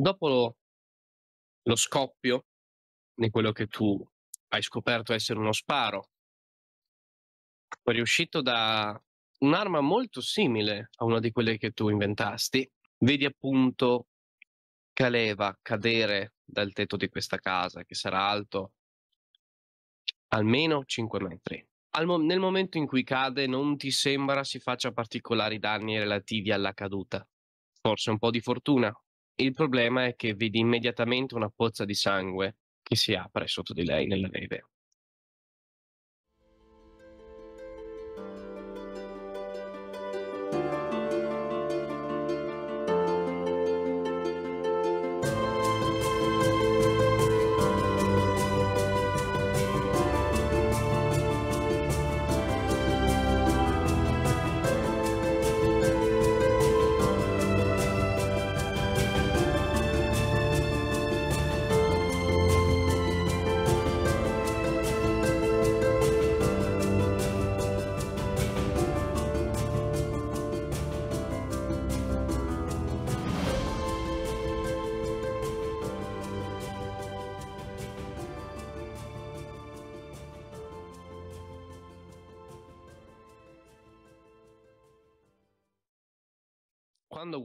dopo lo, lo scoppio di quello che tu hai scoperto essere uno sparo, riuscito da un'arma molto simile a una di quelle che tu inventasti, vedi appunto Caleva cadere dal tetto di questa casa che sarà alto almeno 5 metri. Mo- nel momento in cui cade non ti sembra si faccia particolari danni relativi alla caduta. Forse un po' di fortuna, il problema è che vedi immediatamente una pozza di sangue che si apre sotto di lei nella neve.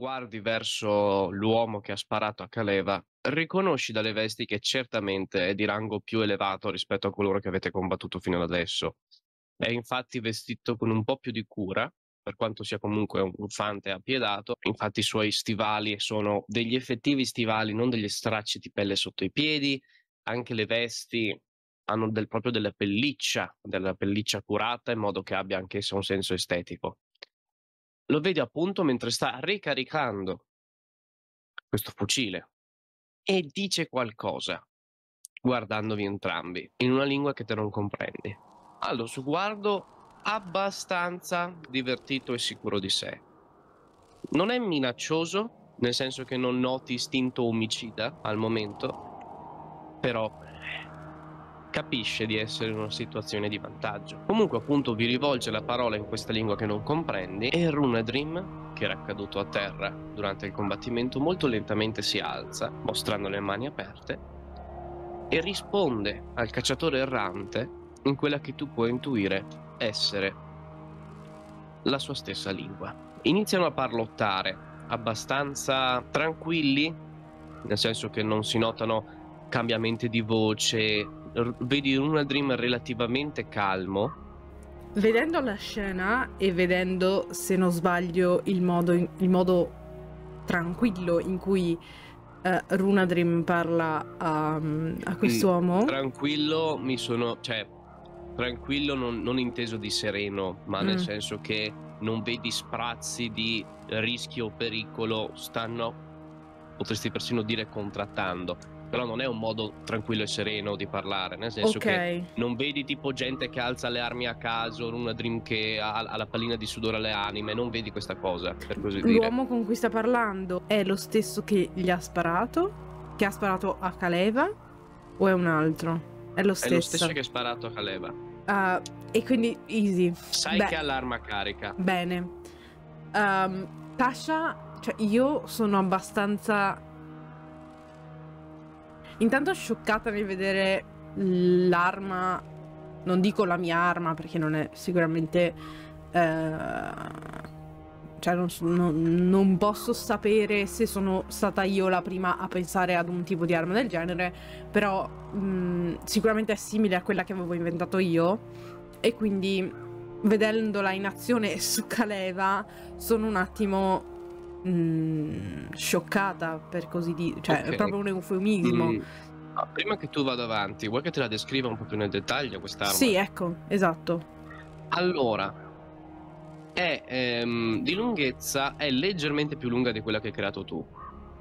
guardi verso l'uomo che ha sparato a Caleva, riconosci dalle vesti che certamente è di rango più elevato rispetto a coloro che avete combattuto fino ad adesso. È infatti vestito con un po' più di cura, per quanto sia comunque un fante appiedato, infatti i suoi stivali sono degli effettivi stivali, non degli stracci di pelle sotto i piedi, anche le vesti hanno del, proprio della pelliccia, della pelliccia curata in modo che abbia anch'essa un senso estetico. Lo vede appunto mentre sta ricaricando questo fucile e dice qualcosa guardandovi entrambi in una lingua che te non comprendi. Allo sguardo abbastanza divertito e sicuro di sé. Non è minaccioso, nel senso che non noti istinto omicida al momento, però capisce di essere in una situazione di vantaggio. Comunque appunto vi rivolge la parola in questa lingua che non comprendi e Runadrim, che era caduto a terra durante il combattimento, molto lentamente si alza, mostrando le mani aperte, e risponde al cacciatore errante in quella che tu puoi intuire essere la sua stessa lingua. Iniziano a parlottare abbastanza tranquilli, nel senso che non si notano cambiamenti di voce, vedi Runa Dream relativamente calmo. Vedendo la scena e vedendo, se non sbaglio, il modo, il modo tranquillo in cui uh, Runa Dream parla a, a quest'uomo. Mm, tranquillo, mi sono. cioè, tranquillo non, non inteso di sereno, ma mm. nel senso che non vedi sprazzi di rischio o pericolo, stanno potresti persino dire contrattando però non è un modo tranquillo e sereno di parlare, nel senso okay. che non vedi tipo gente che alza le armi a caso, una dream che ha, ha la pallina di sudore alle anime, non vedi questa cosa, per così dire. L'uomo con cui sta parlando è lo stesso che gli ha sparato, che ha sparato a Kaleva, o è un altro? È lo stesso. È lo stesso che ha sparato a Kaleva. Uh, e quindi easy. Sai Beh. che ha l'arma carica. Bene. Um, Tasha, cioè io sono abbastanza Intanto scioccata nel vedere l'arma, non dico la mia arma perché non è sicuramente... Eh, cioè non, non, non, posso sapere se sono stata io la prima a pensare ad un tipo di arma del genere, però mh, mm, sicuramente è simile a quella che avevo inventato io e quindi vedendola in azione su Caleva sono un attimo mh, mm, scioccata, per così dire, cioè okay. è proprio un eufemismo. Mm. prima che tu vada avanti, vuoi che te la descriva un po' più nel dettaglio questa arma? Sì, ecco, esatto. Allora, è ehm, di lunghezza è leggermente più lunga di quella che hai creato tu,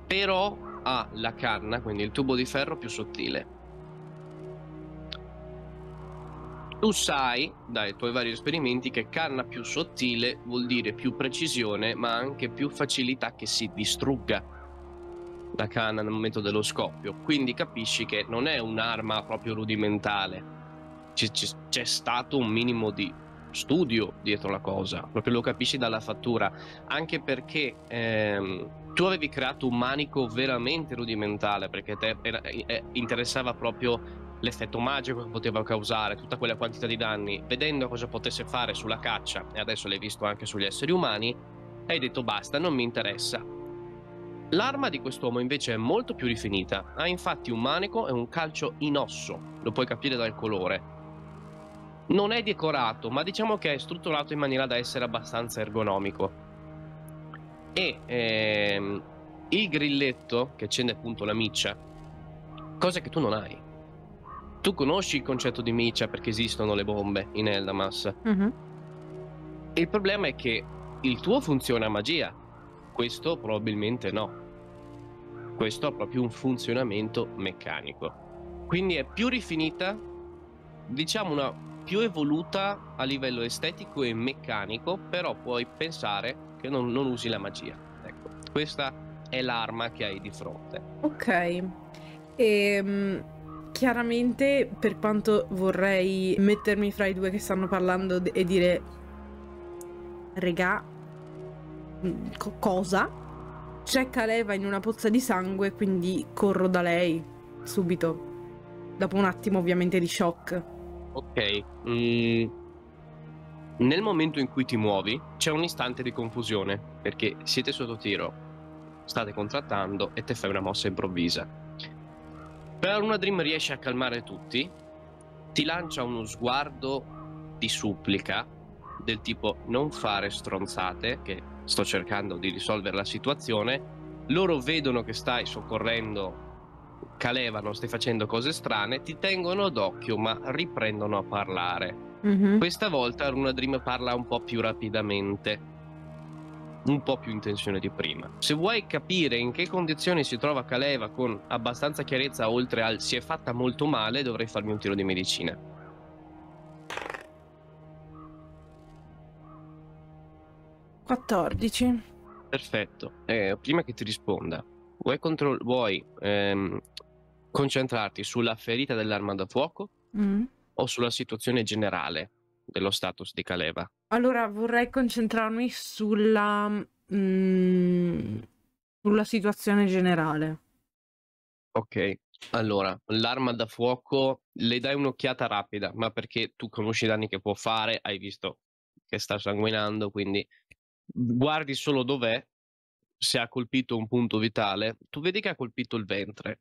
però ha la canna, quindi il tubo di ferro più sottile Tu sai dai tuoi vari esperimenti che canna più sottile vuol dire più precisione ma anche più facilità che si distrugga la canna nel momento dello scoppio. Quindi capisci che non è un'arma proprio rudimentale. C'è, c'è, stato un minimo di studio dietro la cosa, proprio lo capisci dalla fattura, anche perché ehm, tu avevi creato un manico veramente rudimentale perché te era, eh, interessava proprio l'effetto magico che poteva causare, tutta quella quantità di danni, vedendo cosa potesse fare sulla caccia, e adesso l'hai visto anche sugli esseri umani, hai detto basta, non mi interessa. L'arma di quest'uomo invece è molto più rifinita, ha infatti un manico e un calcio in osso, lo puoi capire dal colore. Non è decorato, ma diciamo che è strutturato in maniera da essere abbastanza ergonomico. E ehm, il grilletto che accende appunto la miccia, cosa che tu non hai tu conosci il concetto di miccia perché esistono le bombe in Eldamas. Mm-hmm. Il problema è che il tuo funziona a magia, questo probabilmente no. Questo ha proprio un funzionamento meccanico. Quindi è più rifinita, diciamo una più evoluta a livello estetico e meccanico, però puoi pensare che non, non usi la magia. Ecco, questa è l'arma che hai di fronte. Ok. Ehm Chiaramente, per quanto vorrei mettermi fra i due che stanno parlando e dire regà, co cosa? C'è Caleva in una pozza di sangue, quindi corro da lei subito. Dopo un attimo, ovviamente, di shock. Ok. Mm. Nel momento in cui ti muovi, c'è un istante di confusione perché siete sotto tiro, state contrattando e te fai una mossa improvvisa. Però Luna Dream riesce a calmare tutti, ti lancia uno sguardo di supplica del tipo non fare stronzate, che sto cercando di risolvere la situazione, loro vedono che stai soccorrendo Calevano, stai facendo cose strane, ti tengono d'occhio ma riprendono a parlare. Mm-hmm. Questa volta Runa Dream parla un po' più rapidamente un po' più in tensione di prima. Se vuoi capire in che condizioni si trova Caleva con abbastanza chiarezza oltre al si è fatta molto male, dovrei farmi un tiro di medicina. Quattordici. Perfetto. Eh, prima che ti risponda, vuoi, control- vuoi ehm, concentrarti sulla ferita dell'arma da fuoco mm. o sulla situazione generale? dello status di Caleva. Allora vorrei concentrarmi sulla, mh, mm, sulla situazione generale. Ok, allora, l'arma da fuoco le dai un'occhiata rapida, ma perché tu conosci i danni che può fare, hai visto che sta sanguinando, quindi guardi solo dov'è, se ha colpito un punto vitale, tu vedi che ha colpito il ventre.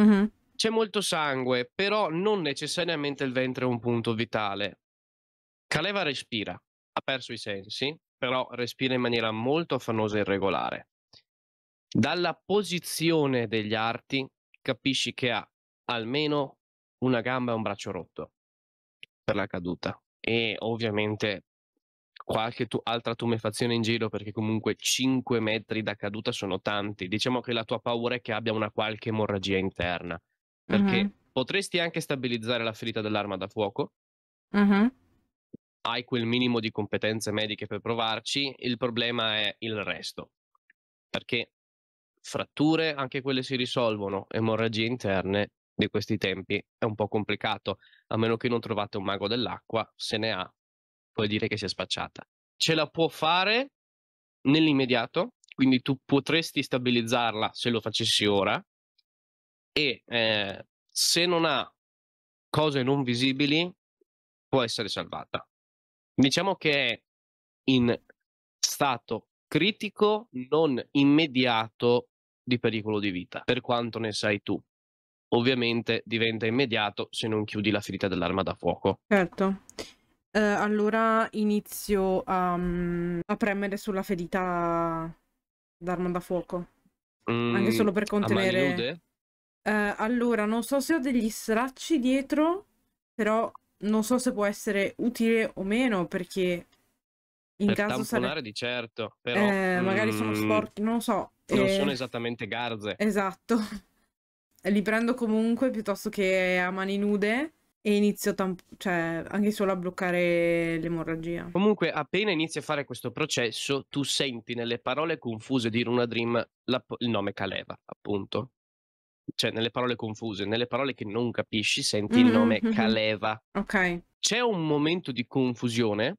Mm-hmm. C'è molto sangue, però non necessariamente il ventre è un punto vitale. Caleva respira, ha perso i sensi, però respira in maniera molto affannosa e irregolare. Dalla posizione degli arti capisci che ha almeno una gamba e un braccio rotto per la caduta e ovviamente qualche tu- altra tumefazione in giro perché comunque 5 metri da caduta sono tanti. Diciamo che la tua paura è che abbia una qualche emorragia interna perché mm-hmm. potresti anche stabilizzare la ferita dell'arma da fuoco. Mm-hmm hai quel minimo di competenze mediche per provarci, il problema è il resto. Perché fratture, anche quelle si risolvono, emorragie interne di questi tempi è un po' complicato, a meno che non trovate un mago dell'acqua, se ne ha, puoi dire che si è spacciata. Ce la può fare nell'immediato, quindi tu potresti stabilizzarla se lo facessi ora e eh, se non ha cose non visibili può essere salvata. Diciamo che è in stato critico non immediato di pericolo di vita, per quanto ne sai tu. Ovviamente diventa immediato se non chiudi la ferita dell'arma da fuoco. Certo. Eh, allora inizio a, mm, a, premere sulla ferita d'arma da fuoco. Mm, Anche solo per contenere. Eh, allora, non so se ho degli stracci dietro, però non so se può essere utile o meno perché in per caso sare... di certo, però eh, magari mm, sono sporchi, non lo so. Non eh... sono esattamente garze. Esatto. Li prendo comunque piuttosto che a mani nude e inizio cioè, anche solo a bloccare l'emorragia. Comunque, appena inizi a fare questo processo, tu senti nelle parole confuse di Runa Dream il nome Caleva, appunto cioè nelle parole confuse, nelle parole che non capisci, senti mm-hmm. il nome Caleva. Ok. C'è un momento di confusione,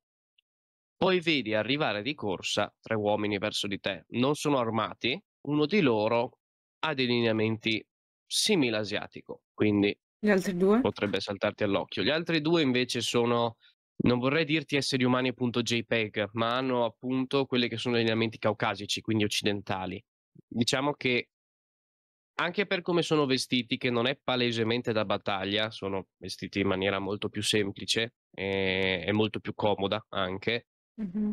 poi vedi arrivare di corsa tre uomini verso di te. Non sono armati, uno di loro ha dei lineamenti simili asiatico, quindi gli altri due? potrebbe saltarti all'occhio. Gli altri due invece sono non vorrei dirti esseri umani appunto JPEG, ma hanno appunto quelli che sono gli elementi caucasici, quindi occidentali. Diciamo che anche per come sono vestiti, che non è palesemente da battaglia, sono vestiti in maniera molto più semplice e, e molto più comoda anche. Mm-hmm.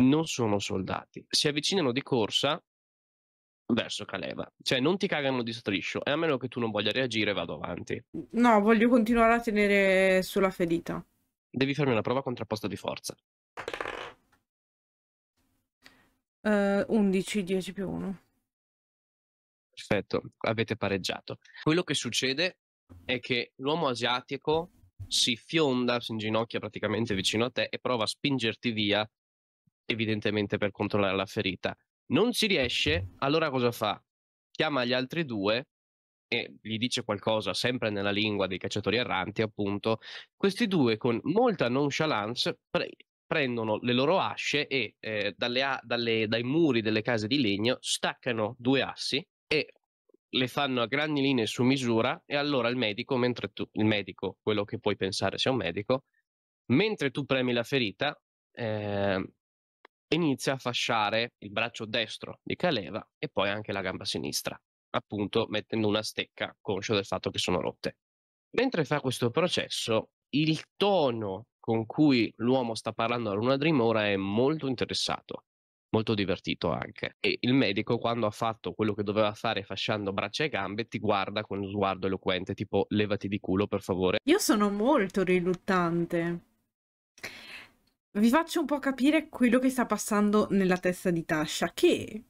Non sono soldati. Si avvicinano di corsa verso Caleva, cioè non ti cagano di striscio e a meno che tu non voglia reagire vado avanti. No, voglio continuare a tenere sulla ferita. Devi farmi una prova contrapposta di forza. Uh, 11, 10 più 1 perfetto, avete pareggiato. Quello che succede è che l'uomo asiatico si fionda, si inginocchia praticamente vicino a te e prova a spingerti via, evidentemente per controllare la ferita. Non ci riesce, allora cosa fa? Chiama gli altri due e gli dice qualcosa, sempre nella lingua dei cacciatori erranti, appunto. Questi due, con molta nonchalance, pre- prendono le loro asce e eh, dalle a- dalle, dai muri delle case di legno staccano due assi e le fanno a grandi linee su misura e allora il medico, mentre tu, il medico, quello che puoi pensare sia un medico, mentre tu premi la ferita, eh, inizia a fasciare il braccio destro di Caleva e poi anche la gamba sinistra, appunto mettendo una stecca, conscio del fatto che sono rotte. Mentre fa questo processo, il tono con cui l'uomo sta parlando a Luna Dream ora è molto interessato molto divertito anche. E il medico, quando ha fatto quello che doveva fare fasciando braccia e gambe, ti guarda con un sguardo eloquente, tipo levati di culo per favore. Io sono molto riluttante. Vi faccio un po' capire quello che sta passando nella testa di Tasha, che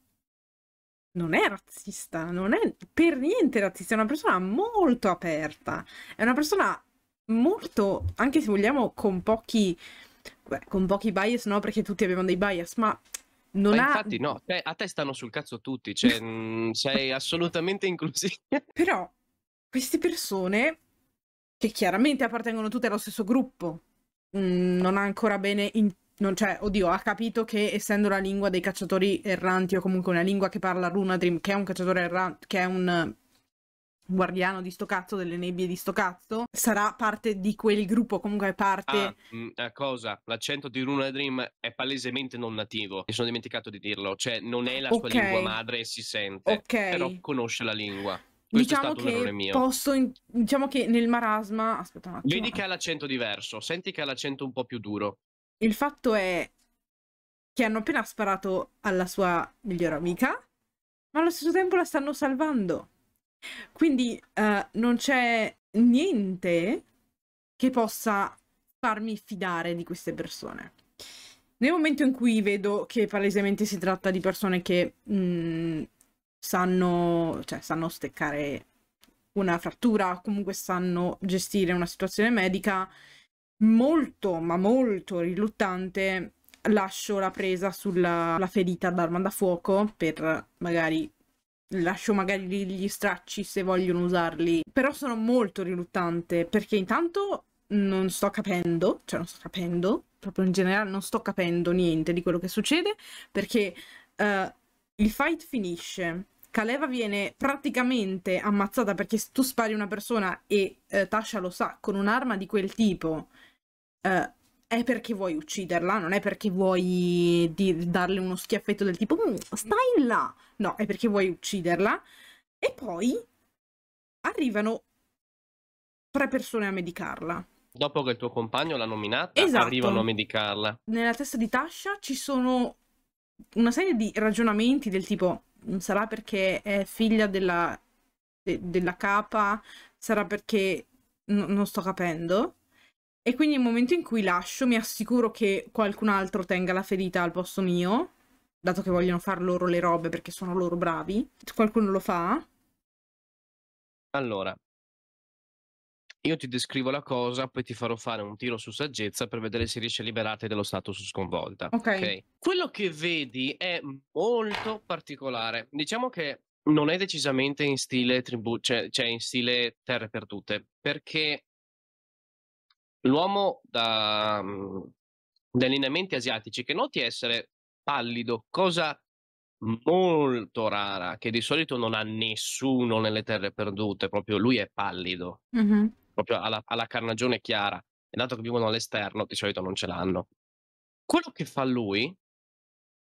non è razzista, non è per niente razzista, è una persona molto aperta, è una persona molto, anche se vogliamo, con pochi, beh, con pochi bias, no, perché tutti abbiamo dei bias, ma non ha... Infatti, no, te, a te stanno sul cazzo tutti, cioè, mm, sei assolutamente inclusivo. Però queste persone, che chiaramente appartengono tutte allo stesso gruppo, mh, mm, non ha ancora bene. In... Non, cioè, oddio, ha capito che essendo la lingua dei cacciatori erranti, o comunque una lingua che parla Runadrim, che è un cacciatore errante, che è un guardiano di sto cazzo, delle nebbie di sto cazzo, sarà parte di quel gruppo, comunque è parte... Ah, mm, eh, cosa? L'accento di Runa Dream è palesemente non nativo, mi sono dimenticato di dirlo, cioè non è la okay. sua lingua madre, si sente, okay. però conosce la lingua. Questo diciamo che posso, in... diciamo che nel marasma, aspetta un attimo. Vedi che ha l'accento diverso, senti che ha l'accento un po' più duro. Il fatto è che hanno appena sparato alla sua migliore amica, ma allo stesso tempo la stanno salvando. Quindi uh, non c'è niente che possa farmi fidare di queste persone. Nel momento in cui vedo che palesemente si tratta di persone che mh, mm, sanno, cioè, sanno steccare una frattura, comunque sanno gestire una situazione medica, molto, ma molto riluttante, lascio la presa sulla la ferita d'arma da fuoco per magari lascio magari lì gli stracci se vogliono usarli, però sono molto riluttante perché intanto non sto capendo, cioè non sto capendo, proprio in generale non sto capendo niente di quello che succede perché uh, il fight finisce. Kaleva viene praticamente ammazzata perché se tu spari una persona e uh, Tasha lo sa con un'arma di quel tipo uh, è perché vuoi ucciderla, non è perché vuoi darle uno schiaffetto del tipo mm, stai là, No, è perché vuoi ucciderla. E poi arrivano tre persone a medicarla. Dopo che il tuo compagno l'ha nominata, esatto. arrivano a medicarla. Nella testa di Tasha ci sono una serie di ragionamenti del tipo mm, sarà perché è figlia della, de, della capa, sarà perché no, non sto capendo. E quindi nel momento in cui lascio mi assicuro che qualcun altro tenga la ferita al posto mio dato che vogliono far loro le robe perché sono loro bravi. Qualcuno lo fa? Allora, io ti descrivo la cosa, poi ti farò fare un tiro su saggezza per vedere se riesci a liberarti dello status sconvolta. Ok. Quello che vedi è molto particolare. Diciamo che non è decisamente in stile tribù, cioè, cioè in stile terre perdute, perché l'uomo da, mm, da lineamenti asiatici che noti essere pallido, cosa molto rara, che di solito non ha nessuno nelle terre perdute, proprio lui è pallido, mm-hmm. proprio alla, alla carnagione chiara. E dato che vivono all'esterno, di solito non ce l'hanno. Quello che fa lui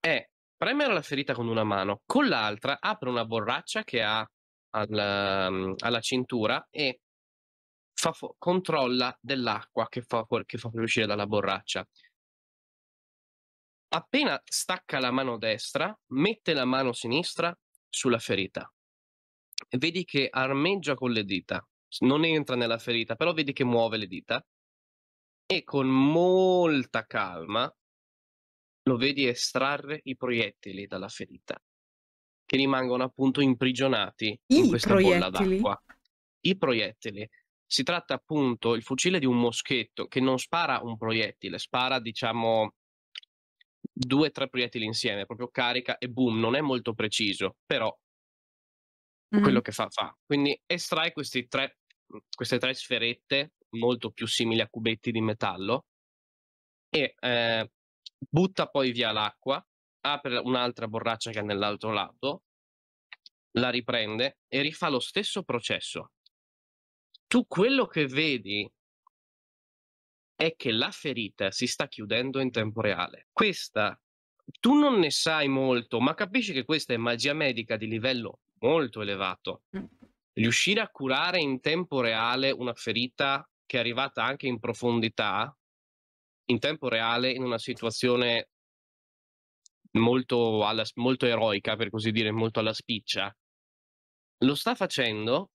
è premere la ferita con una mano, con l'altra apre una borraccia che ha alla, mhmm, alla cintura e fa, controlla dell'acqua che fa, che fa fuoriuscire dalla borraccia appena stacca la mano destra, mette la mano sinistra sulla ferita. Vedi che armeggia con le dita, non entra nella ferita, però vedi che muove le dita e con molta calma lo vedi estrarre i proiettili dalla ferita che rimangono appunto imprigionati I in questa proiettili. bolla d'acqua. I proiettili. Si tratta appunto il fucile di un moschetto che non spara un proiettile, spara diciamo due o tre proiettili insieme, proprio carica e boom, non è molto preciso, però mm. quello che fa fa. Quindi estrae tre, mhmm, queste tre sferette molto più simili a cubetti di metallo e eh, butta poi via l'acqua, apre un'altra borraccia che è nell'altro lato, la riprende e rifà lo stesso processo. Tu quello che vedi è che la ferita si sta chiudendo in tempo reale. Questa tu non ne sai molto, ma capisci che questa è magia medica di livello molto elevato. Mm. Riuscire a curare in tempo reale una ferita che è arrivata anche in profondità, in tempo reale, in una situazione molto, alla, molto eroica, per così dire, molto alla spiccia, lo sta facendo.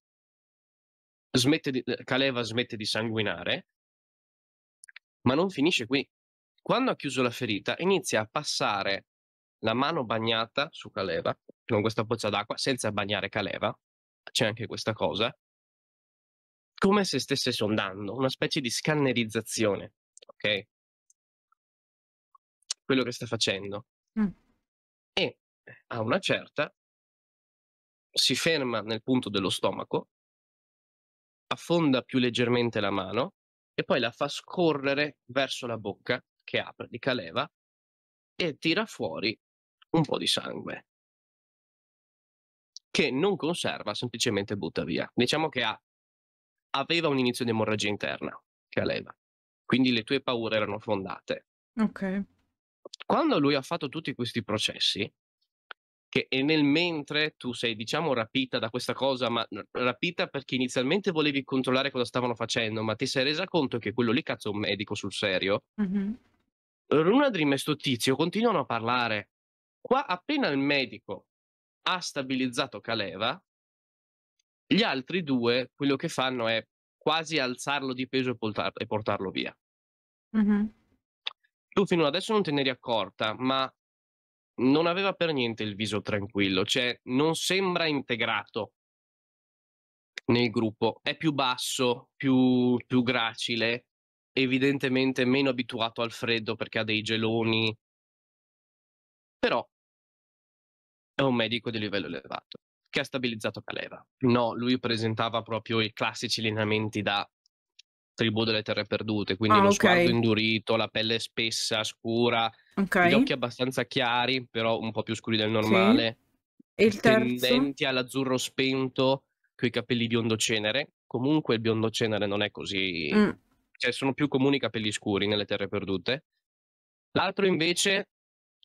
Smette di, eh, Caleva smette di sanguinare, ma non finisce qui. Quando ha chiuso la ferita, inizia a passare la mano bagnata su Caleva, con questa pozza d'acqua, senza bagnare Caleva, c'è anche questa cosa, come se stesse sondando, una specie di scannerizzazione, ok? Quello che sta facendo. Mm. E a una certa si ferma nel punto dello stomaco, affonda più leggermente la mano e poi la fa scorrere verso la bocca che apre di caleva e tira fuori un po' di sangue che non conserva, semplicemente butta via. Diciamo che ha, aveva un inizio di emorragia interna, Caleva. Quindi le tue paure erano fondate. Ok. Quando lui ha fatto tutti questi processi, che e nel mentre tu sei diciamo rapita da questa cosa, ma rapita perché inizialmente volevi controllare cosa stavano facendo, ma ti sei resa conto che quello lì cazzo è un medico sul serio. Mm-hmm. Runa Dream e sto tizio continuano a parlare. Qua appena il medico ha stabilizzato Caleva, gli altri due quello che fanno è quasi alzarlo di peso e, portar- e portarlo via. Mm-hmm. Tu fino adesso non te ne eri accorta, ma non aveva per niente il viso tranquillo, cioè non sembra integrato nel gruppo, è più basso, più, più gracile, evidentemente meno abituato al freddo perché ha dei geloni, però è un medico di livello elevato che ha stabilizzato Caleva. No, lui presentava proprio i classici lineamenti da tribù delle terre perdute, quindi ah, lo okay. sguardo indurito, la pelle spessa, scura, Okay. Gli occhi abbastanza chiari, però un po' più scuri del normale. Sì. il terzo? Tendenti all'azzurro spento, coi capelli biondo cenere. Comunque il biondo cenere non è così... Mm. Cioè, sono più comuni i capelli scuri nelle terre perdute. L'altro invece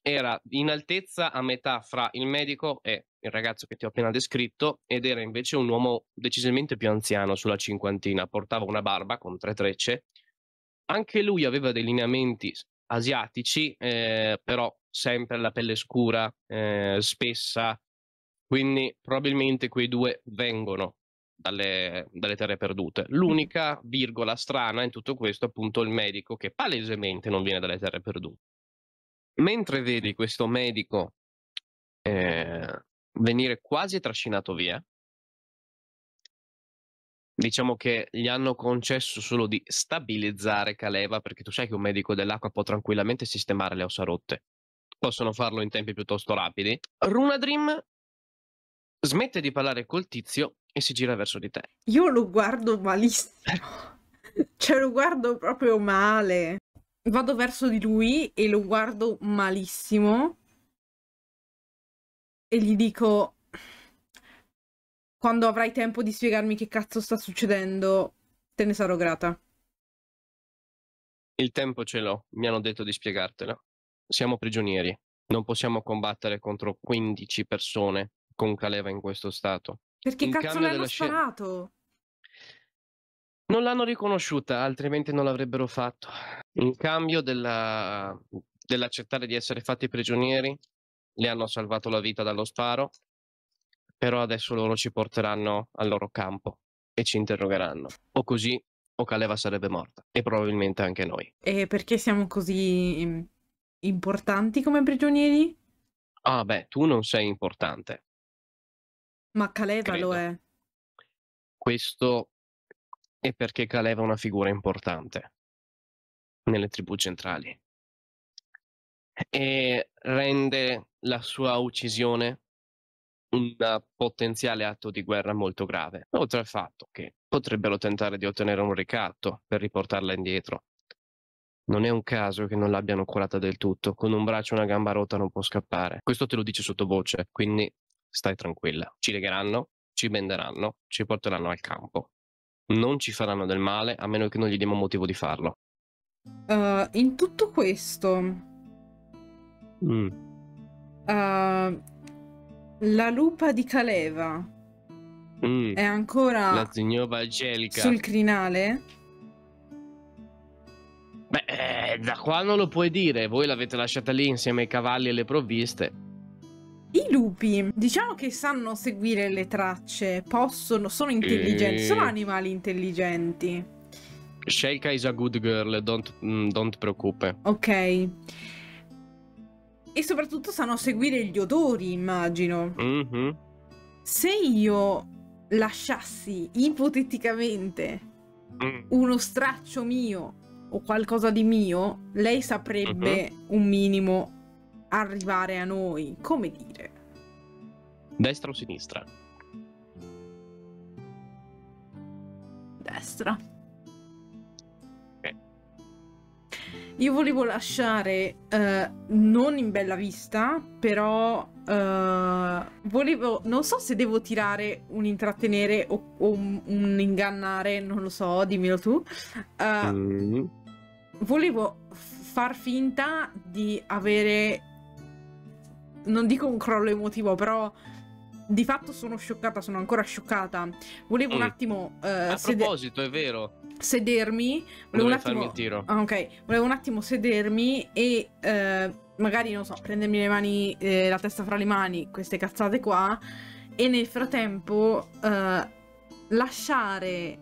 era in altezza a metà fra il medico e il ragazzo che ti ho appena descritto ed era invece un uomo decisamente più anziano sulla cinquantina, portava una barba con tre trecce, anche lui aveva dei lineamenti asiatici, eh, però sempre la pelle scura, eh, spessa, quindi probabilmente quei due vengono dalle, dalle, terre perdute. Mm. L'unica virgola strana in tutto questo è appunto il medico che palesemente non viene dalle terre perdute. Mentre vedi questo medico eh, venire quasi trascinato via, diciamo che gli hanno concesso solo di stabilizzare Caleva, perché tu sai che un medico dell'acqua può tranquillamente sistemare le ossa rotte. Possono farlo in tempi piuttosto rapidi. Runa Dream smette di parlare col tizio e si gira verso di te. Io lo guardo malissimo. cioè, lo guardo proprio male. Vado verso di lui e lo guardo malissimo. E gli dico: quando avrai tempo di spiegarmi che cazzo sta succedendo, te ne sarò grata. Il tempo ce l'ho, mi hanno detto di spiegartela. Siamo prigionieri, non possiamo combattere contro 15 persone con Caleva in questo stato. Perché in cazzo l'hanno sparato? Non l'hanno riconosciuta, altrimenti non l'avrebbero fatto. In cambio della... dell'accettare di essere fatti prigionieri, le hanno salvato la vita dallo sparo, però adesso loro ci porteranno al loro campo e ci interrogheranno. O così o Caleva sarebbe morta e probabilmente anche noi. E perché siamo così mm, importanti come prigionieri? Ah beh, tu non sei importante. Ma Caleva Credo. lo è. Questo è perché Caleva è una figura importante nelle tribù centrali e rende la sua uccisione un potenziale atto di guerra molto grave, oltre al fatto che potrebbero tentare di ottenere un ricatto per riportarla indietro. Non è un caso che non l'abbiano curata del tutto, con un braccio e una gamba rotta non può scappare. Questo te lo dice sottovoce, quindi stai tranquilla. Ci legheranno, ci benderanno, ci porteranno al campo. Non ci faranno del male a meno che non gli diamo motivo di farlo. Uh, in tutto questo, mm. uh, la lupa di Caleva mm. è ancora la signora Angelica sul crinale? Beh, eh, da qua non lo puoi dire, voi l'avete lasciata lì insieme ai cavalli e le provviste. I lupi, diciamo che sanno seguire le tracce, possono, sono intelligenti, e... Eh. sono animali intelligenti. Shelka is a good girl, don't, mm, don't preoccupe. Ok. E soprattutto sanno seguire gli odori, immagino. Mm -hmm. Se io lasciassi ipoteticamente mm. uno straccio mio o qualcosa di mio, lei saprebbe mm -hmm. un minimo arrivare a noi. Come dire? Destra o sinistra? Destra. Io volevo lasciare, uh, non in bella vista, però uh, volevo, non so se devo tirare un intrattenere o, o un, un, ingannare, non lo so, dimmelo tu. Uh, mm. Volevo far finta di avere, non dico un crollo emotivo, però di fatto sono scioccata, sono ancora scioccata. Volevo mm. un attimo... Uh, A sede- proposito, è vero. Sedermi. Volevo un attimo... Un tiro. Ah, ok, volevo un attimo sedermi e... Uh, magari, non so, prendermi le mani, eh, la testa fra le mani, queste cazzate qua, e nel frattempo eh, lasciare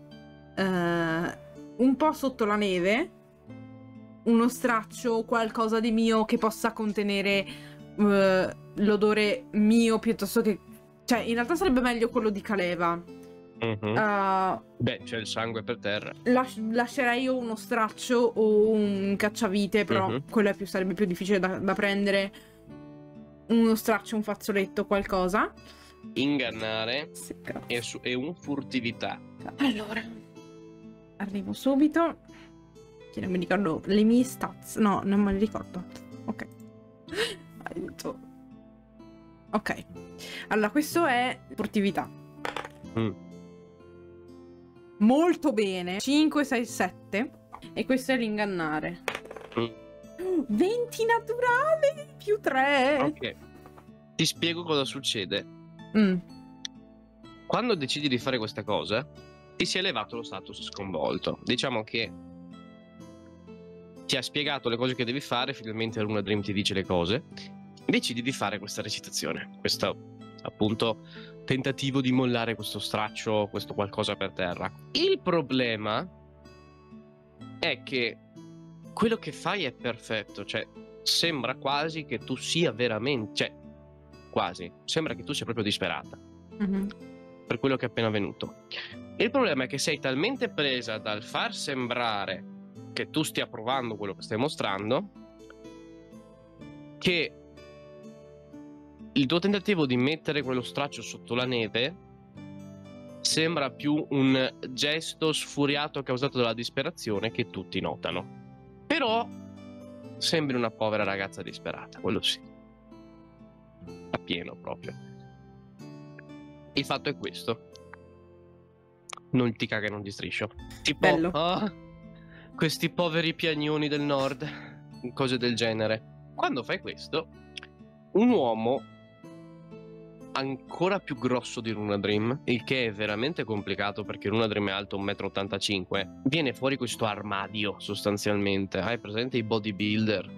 eh, un po' sotto la neve uno straccio, qualcosa di mio che possa contenere eh, l'odore mio piuttosto che cioè, in realtà sarebbe meglio quello di Caleva. Mm-hmm. Uh, eh, Beh, c'è il sangue per terra. Las- lascerei o uno straccio o un cacciavite, però mm-hmm. quello più, sarebbe più difficile da, da prendere. Uno straccio, un fazzoletto, qualcosa. Ingannare sì, e, e un furtività. Allora, arrivo subito. Che non mi ricordo le mie stats. No, non me le ricordo. Ok. Aiuto. Ok. Allora, questo è sportività. Mm. Molto bene. 5, 6, 7. E questo è l'ingannare. Mm. 20 naturali più 3. Ok. Ti spiego cosa succede. Mm. Quando decidi di fare questa cosa, ti si è elevato lo status sconvolto. Diciamo che ti ha spiegato le cose che devi fare, finalmente Luna Dream ti dice le cose decidi di fare questa recitazione, questo appunto tentativo di mollare questo straccio, questo qualcosa per terra. Il problema è che quello che fai è perfetto, cioè sembra quasi che tu sia veramente, cioè quasi, sembra che tu sia proprio disperata mm-hmm. per quello che è appena avvenuto. Il problema è che sei talmente presa dal far sembrare che tu stia provando quello che stai mostrando che il tuo tentativo di mettere quello straccio sotto la neve sembra più un gesto sfuriato causato dalla disperazione che tutti notano. Però sembri una povera ragazza disperata, quello sì. A pieno proprio. Il fatto è questo. Non ti caga, non ti striscio. Tipo, Bello. Oh, questi poveri piagnoni del nord, cose del genere. Quando fai questo, un uomo ancora più grosso di Runa Dream, il che è veramente complicato perché Runa Dream è alto 1,85 m. Viene fuori questo armadio sostanzialmente. Hai presente i bodybuilder,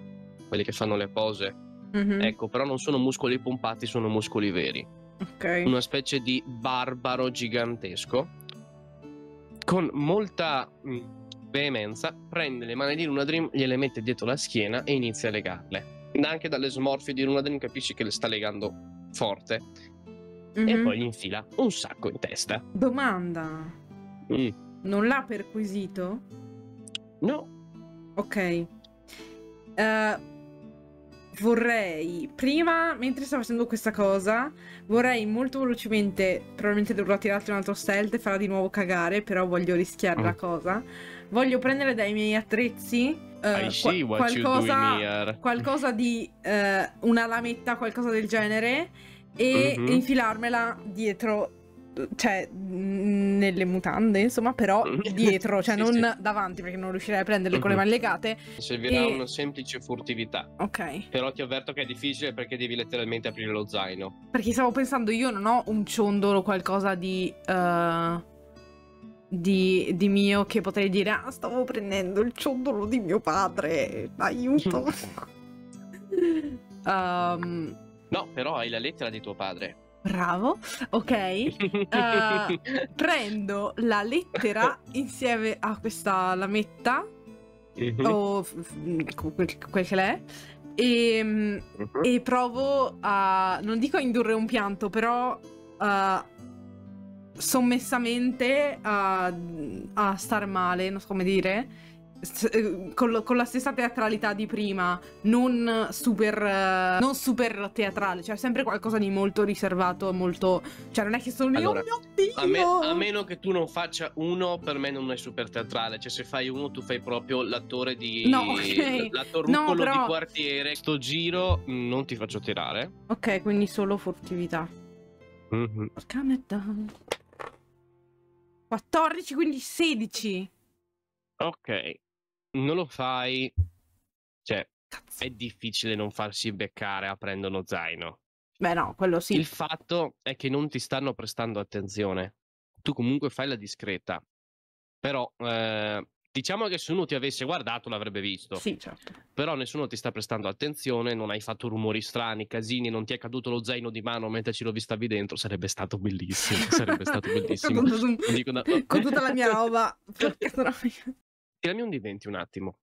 quelli che fanno le pose? Mm-hmm. Ecco, però non sono muscoli pompati, sono muscoli veri. Okay. Una specie di barbaro gigantesco con molta mm, veemenza prende le mani di Runa Dream, gliele mette dietro la schiena e inizia a legarle. Anche dalle smorfie di Runa Dream capisci che le sta legando forte mm-hmm. e poi gli infila un sacco in testa. Domanda. Mm. Non l'ha perquisito? No. Ok. Uh, vorrei, prima, mentre sta facendo questa cosa, vorrei molto velocemente, probabilmente dovrò tirarti un altro stealth e farà di nuovo cagare, però voglio rischiare mm. la cosa. Voglio prendere dai miei attrezzi eh, qu- qualcosa, qualcosa, di eh, una lametta, qualcosa del genere, e mm-hmm. infilarmela dietro, cioè mm, nelle mutande, insomma, però mm-hmm. dietro, cioè sì, non sì. davanti perché non riuscirei a prenderle mm-hmm. con le mm-hmm. mani legate. Servirà e... una semplice furtività. Ok. Però ti avverto che è difficile perché devi letteralmente aprire lo zaino. Perché stavo pensando, io non ho un ciondolo, qualcosa di... Uh di, di, mio che potrei dire ah stavo prendendo il ciondolo di mio padre aiuto um, no però hai la lettera di tuo padre bravo ok uh, prendo la lettera insieme a questa lametta mhm. o quel, quel che l'è e, ehm, uh-huh. Mhm. e, provo a non dico a indurre un pianto però uh, sommessamente a, a star male, non so come dire, eh, con, con, la stessa teatralità di prima, non super, eh, non super teatrale, cioè sempre qualcosa di molto riservato, molto... Cioè non è che sono allora, io, mio Dio! A, me, a, meno che tu non faccia uno, per me non è super teatrale, cioè se fai uno tu fai proprio l'attore di... No, okay. no, però... di quartiere. Sto giro mm, non ti faccio tirare. Ok, quindi solo furtività. Mm-hmm. Calm it down. 14, quindi 16. Ok, non lo fai. Cioè, Cazzo. è difficile non farsi beccare aprendo uno zaino. Beh, no, quello sì. Il fatto è che non ti stanno prestando attenzione. Tu comunque fai la discreta. Però eh, Diciamo che se uno ti avesse guardato l'avrebbe visto. Sì, certo. Però nessuno ti sta prestando attenzione, non hai fatto rumori strani, casini, non ti è caduto lo zaino di mano mentre ce lo vi stavi dentro. Sarebbe stato bellissimo. Sarebbe stato bellissimo. con, tutto, con, tutta la mia roba. Tirami un di 20 un attimo.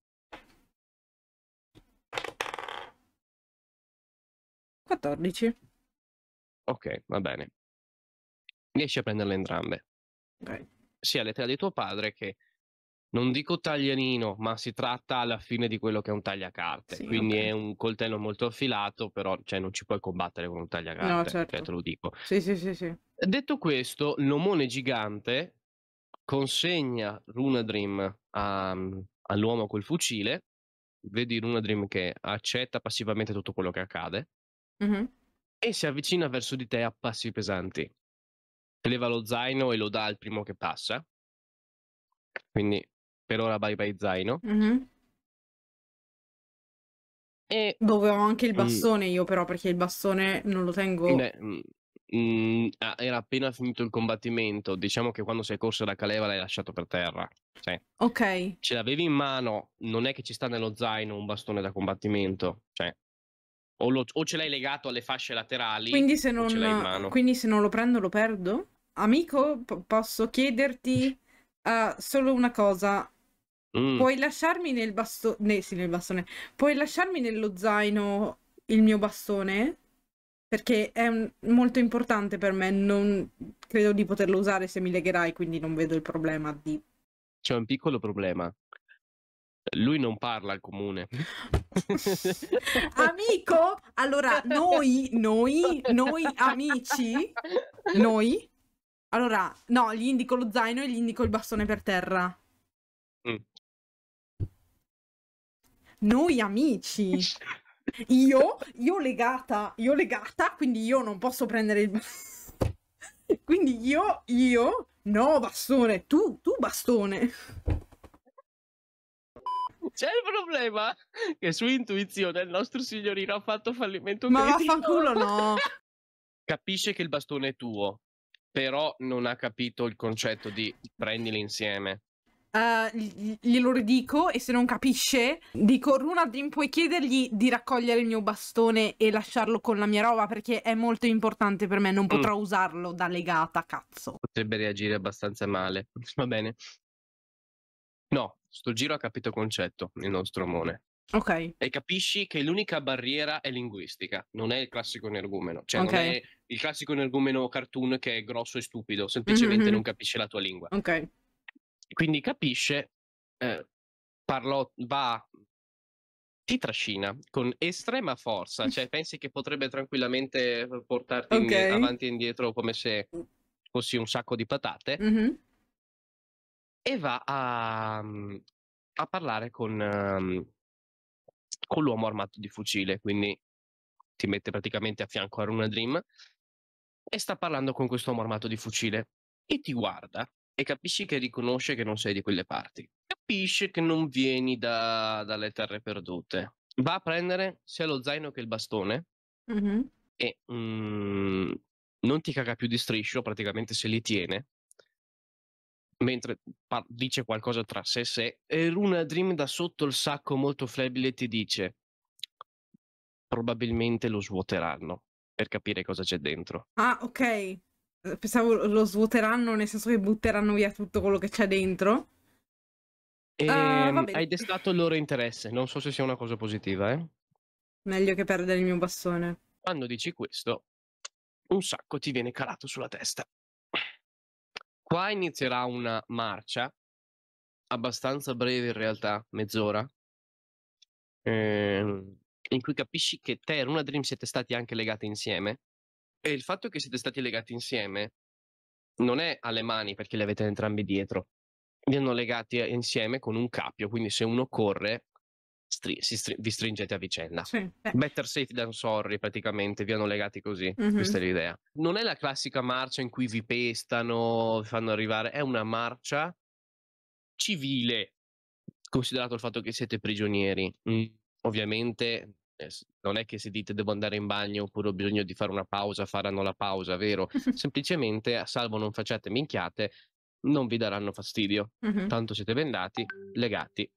14. Ok, va bene. Riesci a prenderle entrambe. Okay. Sia lettera di tuo padre che non dico taglianino, ma si tratta alla fine di quello che è un tagliacarte. Sì, Quindi okay. è un coltello molto affilato, però cioè, non ci puoi combattere con un tagliacarte, no, certo. cioè, te lo dico. Sì, sì, sì, sì. Detto questo, l'omone gigante consegna Runadrim mm, all'uomo col fucile. Vedi Runadrim che accetta passivamente tutto quello che accade mm-hmm. e si avvicina verso di te a passi pesanti. Leva lo zaino e lo dà al primo che passa. Quindi per ora bye bye zaino. Mm-hmm. E... Dove ho anche il mm. bastone mm. io però, perché il bastone non lo tengo... Ne... Mm, mm ah, era appena finito il combattimento. Diciamo che quando sei corso da Caleva l'hai lasciato per terra. Cioè, ok. Ce l'avevi in mano, non è che ci sta nello zaino un bastone da combattimento. Cioè, o, lo, o ce l'hai legato alle fasce laterali. Quindi se, non, quindi se non lo prendo lo perdo? Amico, p- posso chiederti uh, solo una cosa. Mm. Puoi lasciarmi nel bastone, sì, nel bastone. Puoi lasciarmi nello zaino il mio bastone? Perché è un... molto importante per me, non credo di poterlo usare se mi legherai, quindi non vedo il problema di... C'è un piccolo problema. Lui non parla al comune. Amico? Allora, noi, noi, noi amici, noi. Allora, no, gli indico lo zaino e gli indico il bastone per terra. noi amici. Io, io legata, io legata, quindi io non posso prendere il... quindi io, io, no bastone, tu, tu bastone. C'è il problema che su intuizione il nostro signorino ha fatto fallimento Ma critico. vaffanculo no! Capisce che il bastone è tuo, però non ha capito il concetto di prendili insieme. Uh, glielo ridico e se non capisce dico Runadin puoi chiedergli di raccogliere il mio bastone e lasciarlo con la mia roba perché è molto importante per me non mm. potrò mm. usarlo da legata cazzo potrebbe reagire abbastanza male va bene no sto giro ha capito concetto il nostro omone. ok e capisci che l'unica barriera è linguistica non è il classico energumeno cioè okay. non è il classico energumeno cartoon che è grosso e stupido semplicemente mm -hmm. non capisce la tua lingua ok quindi capisce, eh, parlò, va, ti trascina con estrema forza, cioè pensi che potrebbe tranquillamente eh, portarti okay. in, avanti e indietro come se fossi un sacco di patate, mm-hmm. e va a, mhmm, a parlare con, um, con l'uomo armato di fucile, quindi ti mette praticamente a fianco a Runa Dream e sta parlando con questo uomo armato di fucile e ti guarda e capisci che riconosce che non sei di quelle parti. Capisce che non vieni da, dalle terre perdute. Va a prendere sia lo zaino che il bastone mm-hmm. e mm, non ti caga più di striscio, praticamente se li tiene. Mentre par- dice qualcosa tra sé e sé, e Runa Dream da sotto il sacco molto flebile ti dice: Probabilmente lo svuoteranno per capire cosa c'è dentro. Ah, ok pensavo lo svuoteranno nel senso che butteranno via tutto quello che c'è dentro. Ah, ehm, e uh, hai destato il loro interesse, non so se sia una cosa positiva, eh? Meglio che perdere il mio bastone. Quando dici questo, un sacco ti viene calato sulla testa. Qua inizierà una marcia, abbastanza breve in realtà, mezz'ora, eh, in cui capisci che te e Runa Dream siete stati anche legati insieme e il fatto che siete stati legati insieme non è alle mani perché li avete entrambi dietro, li hanno legati eh, insieme con un cappio, quindi se uno corre stri- stri- vi stringete a vicenda. Sì, eh. Better safe than sorry praticamente, vi hanno legati così, mm-hmm. questa è l'idea. Non è la classica marcia in cui vi pestano, vi fanno arrivare, è una marcia civile, considerato il fatto che siete prigionieri. Mm. Ovviamente eh, non è che se dite devo andare in bagno oppure ho bisogno di fare una pausa, faranno la pausa, vero? Semplicemente, a salvo non facciate minchiate, non vi daranno fastidio. Uh-huh. Tanto siete vendati, legati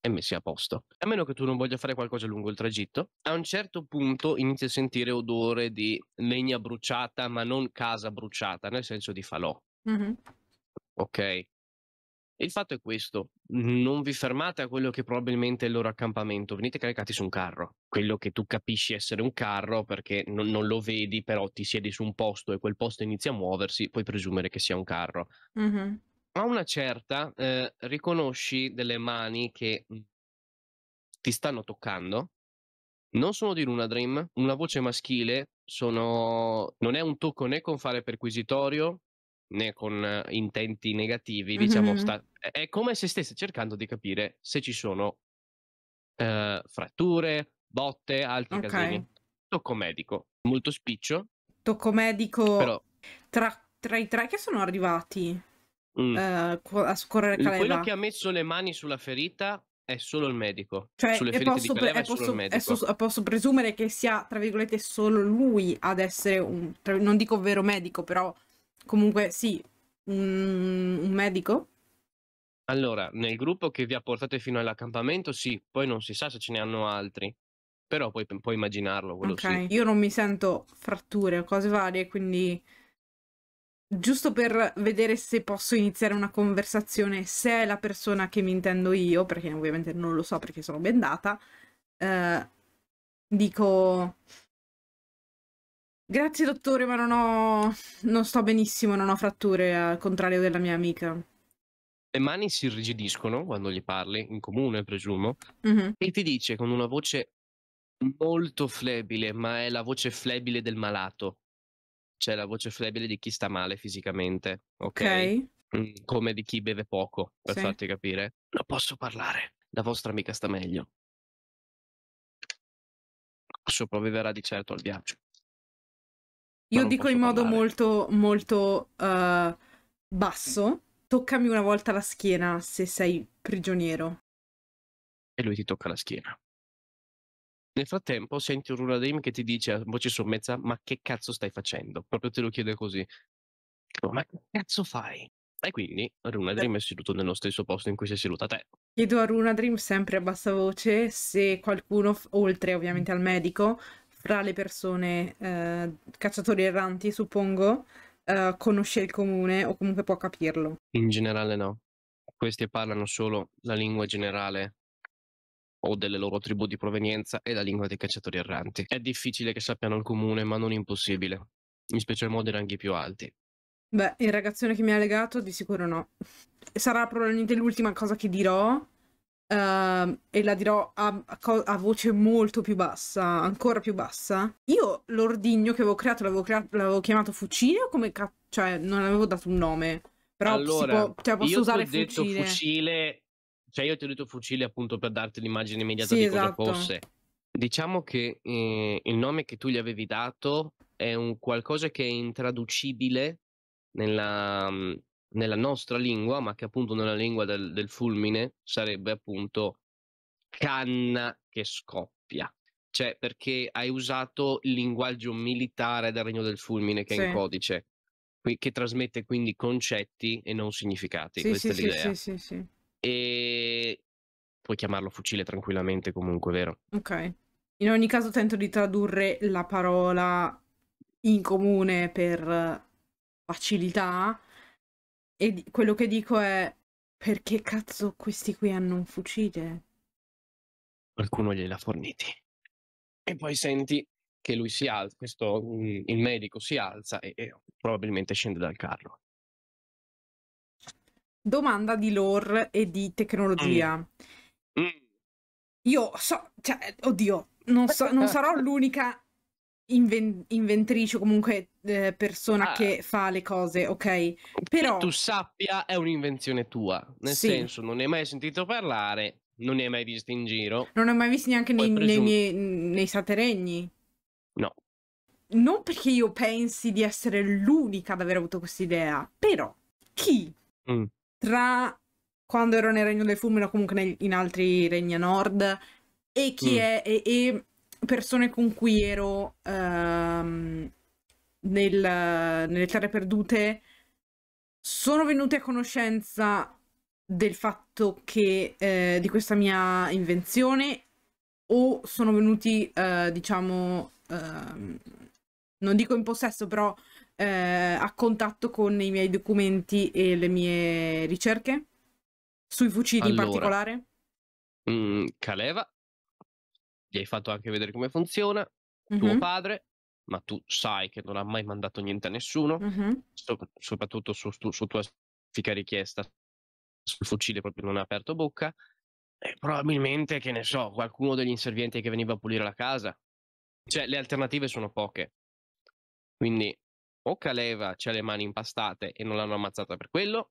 e messi a posto. A meno che tu non voglia fare qualcosa lungo il tragitto, a un certo punto inizi a sentire odore di legna bruciata, ma non casa bruciata, nel senso di falò. Uh-huh. Ok? Il fatto è questo, non vi fermate a quello che probabilmente è il loro accampamento, venite caricati su un carro, quello che tu capisci essere un carro perché non, non lo vedi, però ti siedi su un posto e quel posto inizia a muoversi, puoi presumere che sia un carro. Mm-hmm. A una certa eh, riconosci delle mani che mhmm, ti stanno toccando, non sono di Luna Dream, una voce maschile, sono... non è un tocco né con fare perquisitorio né con eh, intenti negativi, diciamo, mm-hmm. sta, è come se stesse cercando di capire se ci sono uh, fratture, botte, altri okay. casini. Tocco medico, molto spiccio. Tocco medico Però... tra, tra i tre che sono arrivati mm. uh, a scorrere Caleva. Quello che ha messo le mani sulla ferita è solo il medico. Cioè, Sulle ferite posso, di Caleva è, è posso, è so, posso presumere che sia, tra virgolette, solo lui ad essere un, tra, non dico vero medico, però Comunque sì, un, medico? Allora, nel gruppo che vi ha portato fino all'accampamento sì, poi non si sa se ce ne hanno altri, però puoi, puoi immaginarlo. Quello ok, sì. io non mi sento fratture o cose varie, quindi giusto per vedere se posso iniziare una conversazione, se è la persona che mi intendo io, perché ovviamente non lo so perché sono bendata, eh, dico Grazie dottore, ma non ho... non sto benissimo, non ho fratture, al contrario della mia amica. Le mani si irrigidiscono quando gli parli, in comune presumo, mm -hmm. e ti dice con una voce molto flebile, ma è la voce flebile del malato. Cioè la voce flebile di chi sta male fisicamente, ok? okay. Mm, come di chi beve poco, per sì. farti capire. Non posso parlare, la vostra amica sta meglio. Sopravviverà di certo al viaggio. Io dico in modo parlare. molto, molto uh, basso, toccami una volta la schiena se sei prigioniero. E lui ti tocca la schiena. Nel frattempo senti un Ruladim che ti dice a voce sommezza ma che cazzo stai facendo? Proprio te lo chiede così. Ma che cazzo fai? E quindi Runadream è seduto nello stesso posto in cui sei seduta te. Chiedo a Runadream sempre a bassa voce se qualcuno, oltre ovviamente al medico, fra le persone, eh, cacciatori erranti, suppongo, eh, conosce il comune o comunque può capirlo. In generale no. Questi parlano solo la lingua generale o delle loro tribù di provenienza e la lingua dei cacciatori erranti. È difficile che sappiano il comune, ma non impossibile, in special modo i ranghi più alti. Beh, il ragazzino che mi ha legato di sicuro no. Sarà probabilmente l'ultima cosa che dirò, Uh, e la dirò a, a, voce molto più bassa, ancora più bassa. Io l'ordigno che avevo creato l'avevo, creato, l'avevo chiamato fucile o come cazzo? Cioè, non avevo dato un nome. Però allora, può, cioè, posso usare fucile. Detto fucile. Cioè, io ti ho detto fucile appunto per darti l'immagine immediata sì, di esatto. cosa fosse. Diciamo che eh, il nome che tu gli avevi dato è un qualcosa che è intraducibile nella, mm, nella nostra lingua, ma che appunto nella lingua del, del fulmine sarebbe appunto canna che scoppia. Cioè, perché hai usato il linguaggio militare del regno del fulmine che sì. è in codice, che trasmette quindi concetti e non significati. Sì, Questa sì, è l'idea. Sì, sì, sì, E puoi chiamarlo fucile tranquillamente, comunque, vero? Ok. In ogni caso, tento di tradurre la parola in comune per facilità e quello che dico è perché cazzo questi qui hanno un fucile? Qualcuno gliel'ha forniti. E poi senti che lui si alza, questo, mm, il medico si alza e, e probabilmente scende dal carro. Domanda di lore e di tecnologia. Mm. Mm. Io so, cioè, oddio, non, so, non sarò l'unica inven- inventrice, comunque eh, persona ah. che fa le cose, ok? Però che tu sappia è un'invenzione tua, nel sì. senso non ne hai mai sentito parlare, non ne hai mai viste in giro. Non ne hai mai viste neanche nei, presun- nei, nei sateregni. No. Non perché io pensi di essere l'unica ad aver avuto questa idea, però chi mm. tra quando ero nel Regno del Fulmine o comunque nel, in altri regni a nord e chi mm. è e, e persone con cui ero ehm, nel, nelle terre perdute sono venute a conoscenza del fatto che eh, di questa mia invenzione o sono venuti eh, diciamo eh, non dico in possesso però eh, a contatto con i miei documenti e le mie ricerche sui fucili allora, in particolare mh, mm, Caleva gli hai fatto anche vedere come funziona, mm-hmm. tuo padre, ma tu sai che non ha mai mandato niente a nessuno, mm-hmm. so, soprattutto su, su tua specifica richiesta, sul fucile proprio non ha aperto bocca, e probabilmente, che ne so, qualcuno degli inservienti che veniva a pulire la casa. Cioè, le alternative sono poche. Quindi, o Caleva c'ha le mani impastate e non l'hanno ammazzata per quello,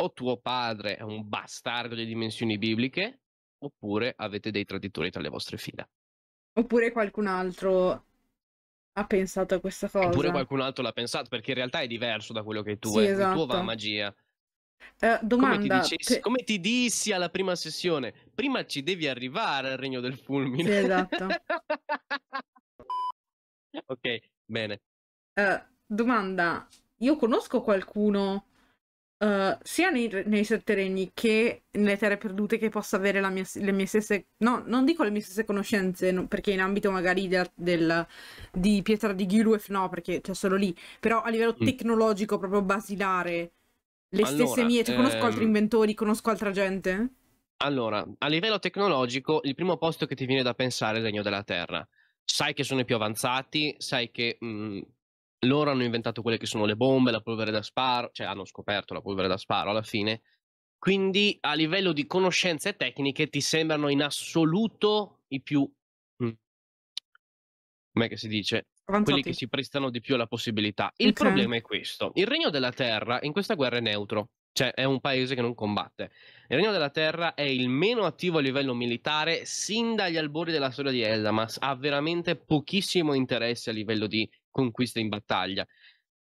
o tuo padre è un bastardo di dimensioni bibliche, oppure avete dei traditori tra le vostre fila. Oppure qualcun altro ha pensato a questa cosa. Oppure qualcun altro l'ha pensato, perché in realtà è diverso da quello che è tuo, sì, è esatto. tuo va a magia. Uh, eh, domanda, come ti, dicessi, per... come ti, dissi alla prima sessione, prima ci devi arrivare al regno del fulmine. Sì, esatto. ok, bene. Uh, domanda, io conosco qualcuno Uh, sia nei, nei, sette regni che nelle terre perdute che possa avere mia, le mie stesse no, non dico le mie stesse conoscenze no, perché in ambito magari del, del, di pietra di Gilwef no perché c'è solo lì però a livello mm. tecnologico proprio basilare le allora, stesse mie cioè, conosco ehm... altri inventori conosco altra gente allora a livello tecnologico il primo posto che ti viene da pensare è il regno della terra sai che sono i più avanzati sai che mh, mm, loro hanno inventato quelle che sono le bombe, la polvere da sparo, cioè hanno scoperto la polvere da sparo alla fine. Quindi a livello di conoscenze tecniche ti sembrano in assoluto i più mm, come si dice? Avanzati. Quelli che si prestano di più alla possibilità. Il okay. problema è questo: il regno della terra in questa guerra è neutro, cioè è un paese che non combatte. Il regno della terra è il meno attivo a livello militare sin dagli albori della storia di Eldamas. Ha veramente pochissimo interesse a livello di conquista in battaglia.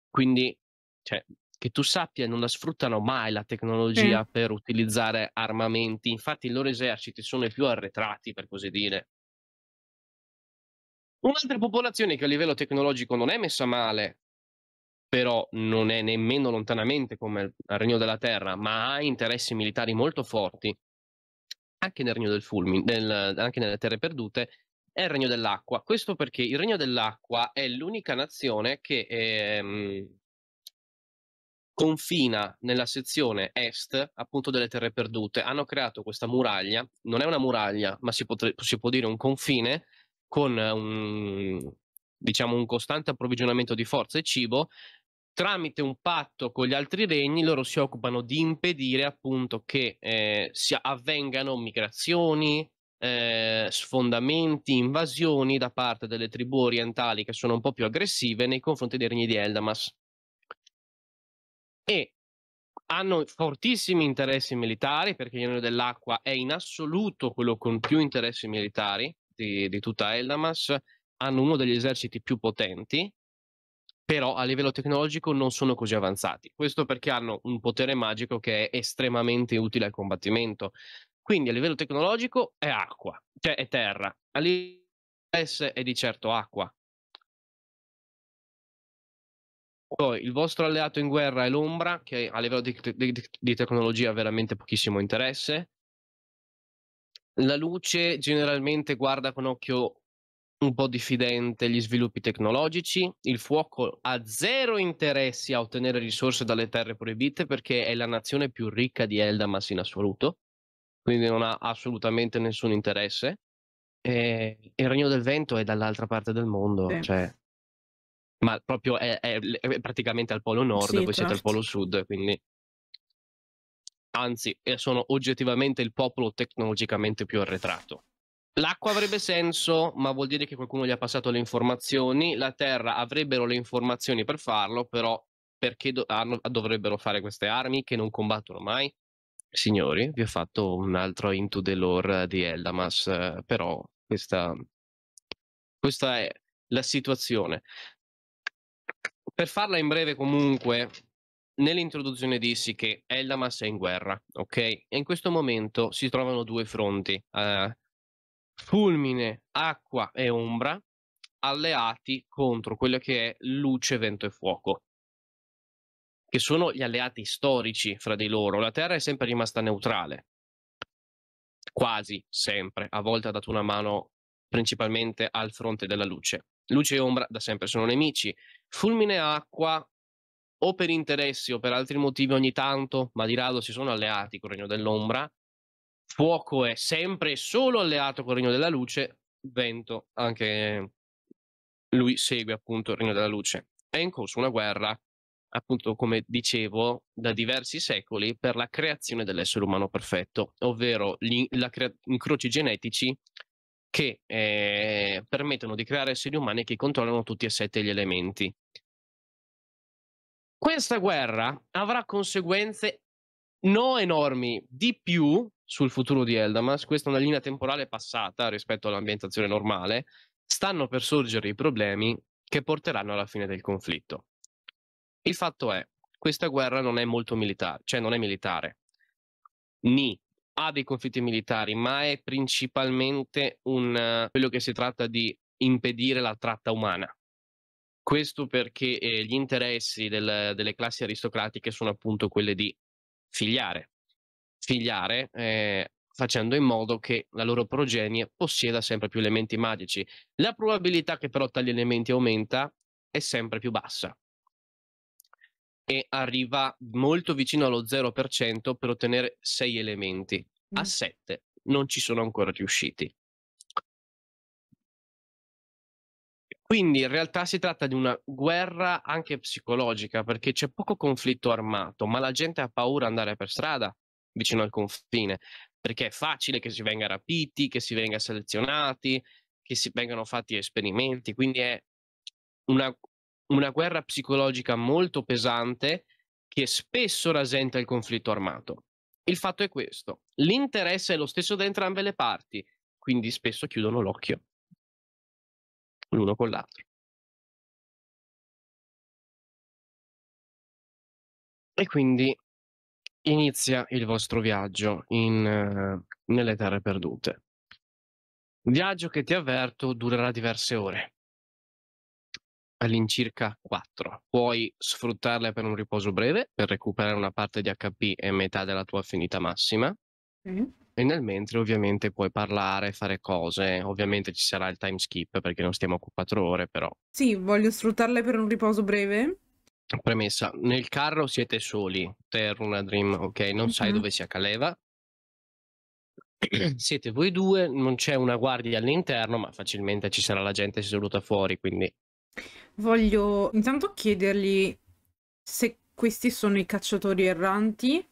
Quindi, cioè, che tu sappia, non la sfruttano mai la tecnologia mm. per utilizzare armamenti. Infatti, i loro eserciti sono i più arretrati, per così dire. Un'altra popolazione che a livello tecnologico non è messa male, però non è nemmeno lontanamente come il Regno della Terra, ma ha interessi militari molto forti anche nel Regno del Fulmine, anche nelle Terre Perdute, è il Regno dell'Acqua. Questo perché il Regno dell'Acqua è l'unica nazione che ehm, confina nella sezione est appunto delle terre perdute. Hanno creato questa muraglia, non è una muraglia, ma si, potre, si può dire un confine con un, diciamo, un costante approvvigionamento di forza e cibo tramite un patto con gli altri regni loro si occupano di impedire appunto che eh, avvengano migrazioni, eh, sfondamenti, invasioni da parte delle tribù orientali che sono un po' più aggressive nei confronti dei regni di Eldamas. E hanno fortissimi interessi militari perché il Regno dell'Acqua è in assoluto quello con più interessi militari di, di tutta Eldamas, hanno uno degli eserciti più potenti, però a livello tecnologico non sono così avanzati. Questo perché hanno un potere magico che è estremamente utile al combattimento. Quindi a livello tecnologico è acqua, cioè è terra. All'IS è di certo acqua. Poi il vostro alleato in guerra è l'ombra, che a livello di, di, di tecnologia ha veramente pochissimo interesse. La luce generalmente guarda con occhio un po' diffidente gli sviluppi tecnologici, il fuoco ha zero interessi a ottenere risorse dalle terre proibite perché è la nazione più ricca di Eldamas in assoluto quindi non ha assolutamente nessun interesse. E eh, il Regno del Vento è dall'altra parte del mondo, sì. cioè, ma proprio è, è, è, praticamente al polo nord, sì, voi certo. siete al polo sud, quindi anzi sono oggettivamente il popolo tecnologicamente più arretrato. L'acqua avrebbe senso, ma vuol dire che qualcuno gli ha passato le informazioni, la Terra avrebbero le informazioni per farlo, però perché do- dovrebbero fare queste armi che non combattono mai? signori, vi ho fatto un altro Into the Lore di Eldamas, eh, però questa, questa è la situazione. Per farla in breve comunque, nell'introduzione dissi che Eldamas è in guerra, ok? E in questo momento si trovano due fronti, eh, fulmine, acqua e ombra, alleati contro quello che è luce, vento e fuoco che sono gli alleati storici fra di loro. La Terra è sempre rimasta neutrale, quasi sempre, a volte ha dato una mano principalmente al fronte della luce. Luce e ombra da sempre sono nemici. Fulmine e acqua, o per interessi o per altri motivi ogni tanto, ma di rado si sono alleati con il Regno dell'Ombra. Fuoco è sempre e solo alleato con il Regno della Luce, vento anche lui segue appunto il Regno della Luce. È in corso una guerra appunto come dicevo, da diversi secoli per la creazione dell'essere umano perfetto, ovvero gli crea- incroci genetici che eh, permettono di creare esseri umani che controllano tutti e sette gli elementi. Questa guerra avrà conseguenze non enormi di più sul futuro di Eldamas, questa è una linea temporale passata rispetto all'ambientazione normale, stanno per sorgere i problemi che porteranno alla fine del conflitto. Il fatto è, questa guerra non è molto militare, cioè non è militare, ni ha dei conflitti militari, ma è principalmente un, quello che si tratta di impedire la tratta umana. Questo perché eh, gli interessi del, delle classi aristocratiche sono appunto quelli di figliare, figliare eh, facendo in modo che la loro progenie possieda sempre più elementi magici. La probabilità che però tali elementi aumenta è sempre più bassa e arriva molto vicino allo 0% per ottenere 6 elementi. A 7 non ci sono ancora riusciti. Quindi in realtà si tratta di una guerra anche psicologica perché c'è poco conflitto armato, ma la gente ha paura di andare per strada vicino al confine perché è facile che si venga rapiti, che si venga selezionati, che si vengano fatti esperimenti, quindi è una, una guerra psicologica molto pesante che spesso rasenta il conflitto armato. Il fatto è questo, l'interesse è lo stesso da entrambe le parti, quindi spesso chiudono l'occhio l'uno con l'altro. E quindi inizia il vostro viaggio in, uh, nelle terre perdute. Viaggio che ti avverto durerà diverse ore all'incirca 4. Puoi sfruttarle per un riposo breve, per recuperare una parte di HP e metà della tua affinità massima. Mm. E nel mentre ovviamente puoi parlare, fare cose, ovviamente ci sarà il time skip perché non stiamo a 4 ore però. Sì, voglio sfruttarle per un riposo breve. Premessa, nel carro siete soli, Terruna Dream, ok, non mm-hmm. sai dove sia Caleva, siete voi due, non c'è una guardia all'interno, ma facilmente ci sarà la gente seduta fuori, quindi Voglio intanto chiedergli se questi sono i cacciatori erranti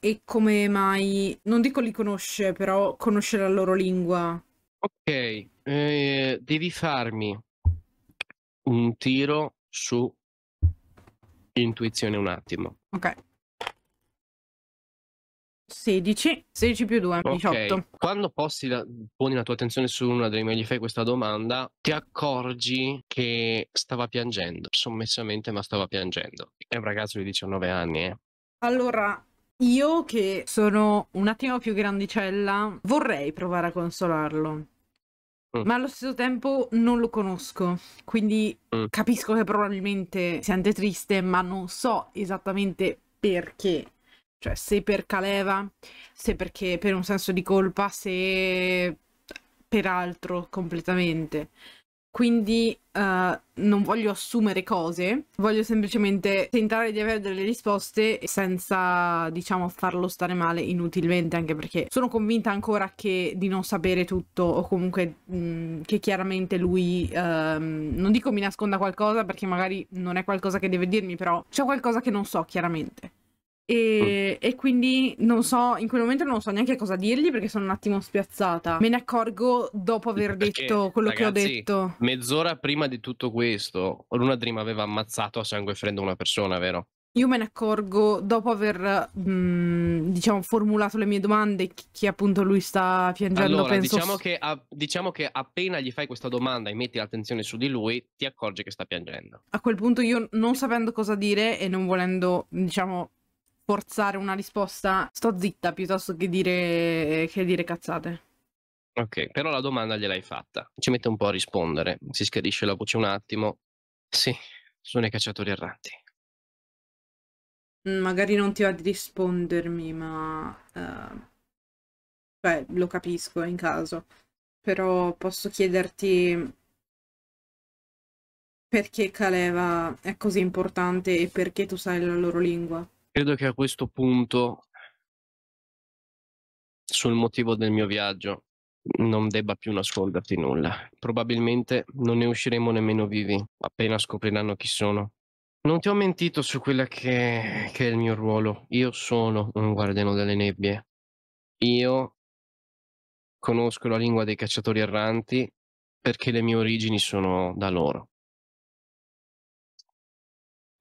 e come mai, non dico li conosce, però conosce la loro lingua. Ok, eh, devi farmi un tiro su intuizione un attimo. Ok. 16, 16 più 2, okay. 18. Quando posti la, poni la tua attenzione su una delle mie, gli fai questa domanda, ti accorgi che stava piangendo, sommessamente, ma stava piangendo. È un ragazzo di 19 anni, eh. Allora, io che sono un attimo più grandicella, vorrei provare a consolarlo. Mm. Ma allo stesso tempo non lo conosco, quindi mm. capisco che probabilmente sente triste, ma non so esattamente perché. Cioè, se per Caleva, se perché per un senso di colpa, se per altro completamente. Quindi uh, non voglio assumere cose, voglio semplicemente tentare di avere delle risposte senza, diciamo, farlo stare male inutilmente, anche perché sono convinta ancora che di non sapere tutto o comunque mh, mm, che chiaramente lui, uh, non dico mi nasconda qualcosa perché magari non è qualcosa che deve dirmi, però c'è qualcosa che non so chiaramente. E, mm. e, quindi non so, in quel momento non so neanche cosa dirgli perché sono un attimo spiazzata. Me ne accorgo dopo aver perché, detto quello ragazzi, che ho detto. Mezz'ora prima di tutto questo, Luna Dream aveva ammazzato a sangue freddo una persona, vero? Io me ne accorgo dopo aver, mh, mm, diciamo, formulato le mie domande che appunto lui sta piangendo. Allora, penso... diciamo, che a, diciamo, che appena gli fai questa domanda e metti l'attenzione su di lui, ti accorgi che sta piangendo. A quel punto io non sapendo cosa dire e non volendo, diciamo, forzare una risposta, sto zitta piuttosto che dire, che dire cazzate. Ok, però la domanda gliel'hai fatta. Ci mette un po' a rispondere. Si schiarisce la voce un attimo. Sì, sono i cacciatori erranti. Mm, magari non ti va di rispondermi, ma... Uh, beh, lo capisco in caso. Però posso chiederti perché Caleva è così importante e perché tu sai la loro lingua. Credo che a questo punto, sul motivo del mio viaggio, non debba più nasconderti nulla. Probabilmente non ne usciremo nemmeno vivi, appena scopriranno chi sono. Non ti ho mentito su quella che, che è il mio ruolo. Io sono un guardiano delle nebbie. Io conosco la lingua dei cacciatori erranti perché le mie origini sono da loro.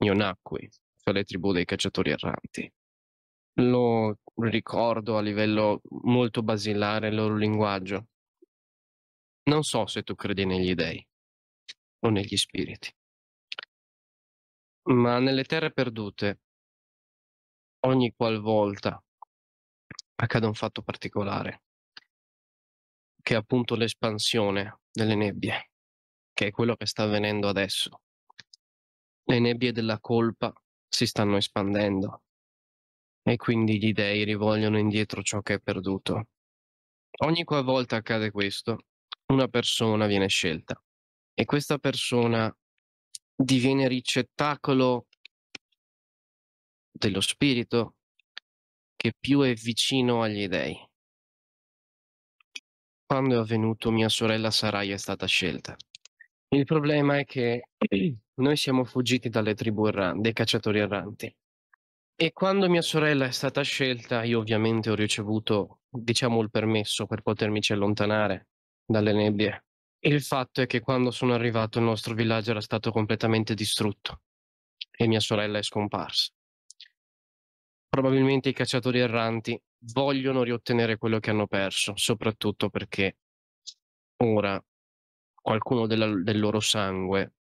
Io nacqui alle tribù dei cacciatori erranti. Lo ricordo a livello molto basilare il loro linguaggio. Non so se tu credi negli dei o negli spiriti, ma nelle terre perdute, ogni qualvolta accade un fatto particolare, che è appunto l'espansione delle nebbie, che è quello che sta avvenendo adesso. Le nebbie della colpa si stanno espandendo e quindi gli dei rivolgono indietro ciò che è perduto. Ogni qualvolta accade questo, una persona viene scelta e questa persona diviene ricettacolo dello spirito che più è vicino agli dei. Quando è avvenuto mia sorella Sarai è stata scelta. Il problema è che noi siamo fuggiti dalle tribù erranti, dai cacciatori erranti. E quando mia sorella è stata scelta, io ovviamente ho ricevuto, diciamo, il permesso per potermici allontanare dalle nebbie. Il fatto è che quando sono arrivato il nostro villaggio era stato completamente distrutto e mia sorella è scomparsa. Probabilmente i cacciatori erranti vogliono riottenere quello che hanno perso, soprattutto perché ora qualcuno della, del loro sangue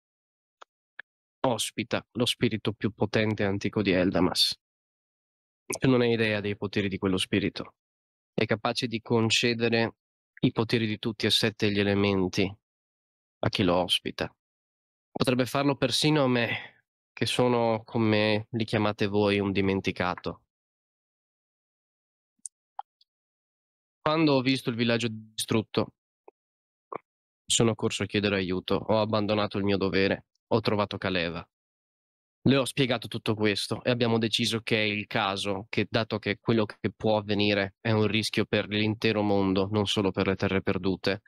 ospita lo spirito più potente e antico di Eldamas. Tu non hai idea dei poteri di quello spirito. È capace di concedere i poteri di tutti e sette gli elementi a chi lo ospita. Potrebbe farlo persino a me, che sono, come li chiamate voi, un dimenticato. Quando ho visto il villaggio distrutto, sono corso a chiedere aiuto, ho abbandonato il mio dovere ho trovato Caleva. Le ho spiegato tutto questo e abbiamo deciso che è il caso, che dato che quello che può avvenire è un rischio per l'intero mondo, non solo per le terre perdute,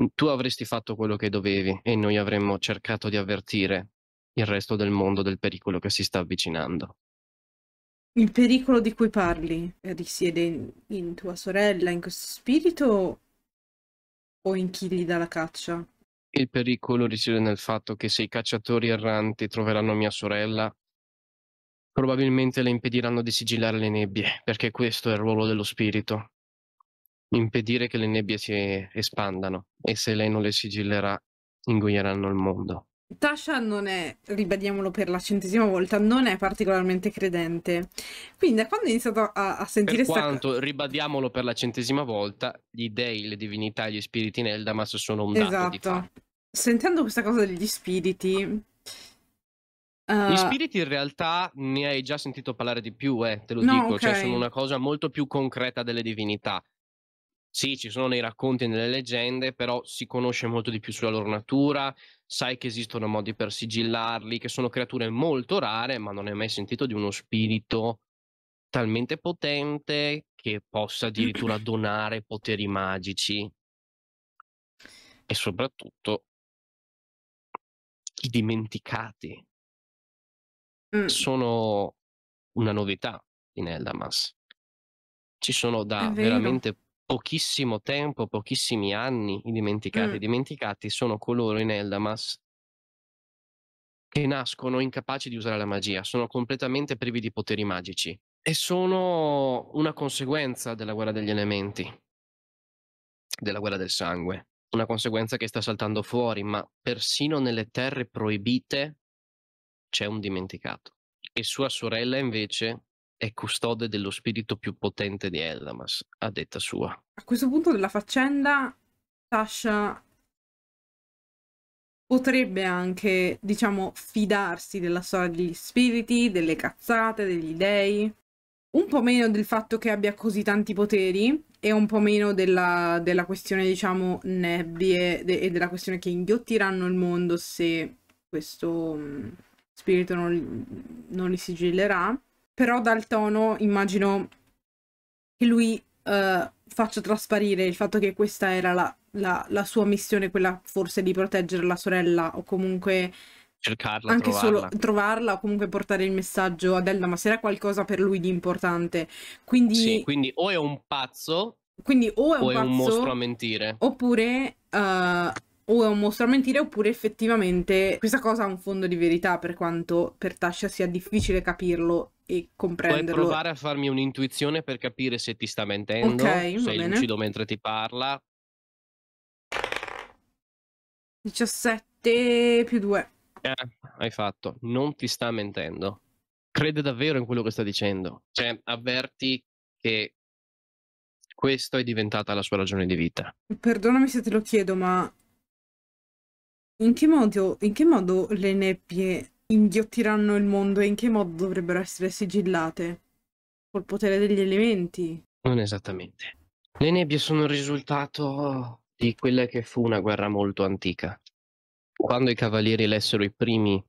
mm, tu avresti fatto quello che dovevi e noi avremmo cercato di avvertire il resto del mondo del pericolo che si sta avvicinando. Il pericolo di cui parli eh, risiede in, in tua sorella, in questo spirito o in chi gli dà la caccia? Il pericolo risiede nel fatto che se i cacciatori erranti troveranno mia sorella, probabilmente le impediranno di sigillare le nebbie, perché questo è il ruolo dello spirito. Impedire che le nebbie si espandano e se lei non le sigillerà, ingoieranno il mondo. Tasha non è, ribadiamolo per la centesima volta, non è particolarmente credente. Quindi da quando ho iniziato a, a sentire... Per quanto, sta... ribadiamolo per la centesima volta, gli dei, le divinità gli spiriti in Eldamas sono un dato esatto. Sentendo questa cosa degli spiriti... Uh... Gli eh, spiriti in realtà ne hai già sentito parlare di più, eh, te lo no, dico, cioè okay. cioè sono una cosa molto più concreta delle divinità. Sì, ci sono nei racconti e nelle leggende, però si conosce molto di più sulla loro natura, sai che esistono modi per sigillarli, che sono creature molto rare, ma non hai mai sentito di uno spirito talmente potente che possa addirittura donare poteri magici. E soprattutto i dimenticati mm. sono una novità in Eldamas. Ci sono da veramente pochissimo tempo, pochissimi anni, i dimenticati. Mm. I dimenticati sono coloro in Eldamas che nascono incapaci di usare la magia, sono completamente privi di poteri magici e sono una conseguenza della guerra degli elementi, della guerra del sangue, una conseguenza che sta saltando fuori, ma persino nelle terre proibite c'è un dimenticato. E sua sorella invece è custode dello spirito più potente di Eldamas, a detta sua. A questo punto della faccenda, Sasha potrebbe anche, diciamo, fidarsi della storia degli spiriti, delle cazzate, degli dei, un po' meno del fatto che abbia così tanti poteri e un po' meno della, della questione, diciamo, nebbie de e della questione che inghiottiranno il mondo se questo mm, spirito non, non li sigillerà però dal tono immagino che lui uh, faccia trasparire il fatto che questa era la, la, la, sua missione, quella forse di proteggere la sorella o comunque cercarla, anche trovarla. solo trovarla o comunque portare il messaggio ad Elda, ma se era qualcosa per lui di importante. Quindi, sì, quindi o è un pazzo, quindi o è un, o pazzo, è un mostro a mentire, oppure... Uh, o è un mostro a mentire oppure effettivamente questa cosa ha un fondo di verità per quanto per Tasha sia difficile capirlo e comprenderlo. Puoi provare a farmi un'intuizione per capire se ti sta mentendo, okay, sei lucido mentre ti parla. 17 più 2. Eh, hai fatto, non ti sta mentendo. Crede davvero in quello che sta dicendo. Cioè, avverti che questo è diventata la sua ragione di vita. Perdonami se te lo chiedo, ma in che modo, in che modo le nebbie inghiottiranno il mondo e in che modo dovrebbero essere sigillate? Col potere degli elementi? Non esattamente. Le nebbie sono il risultato di quella che fu una guerra molto antica. Quando i cavalieri elessero i primi,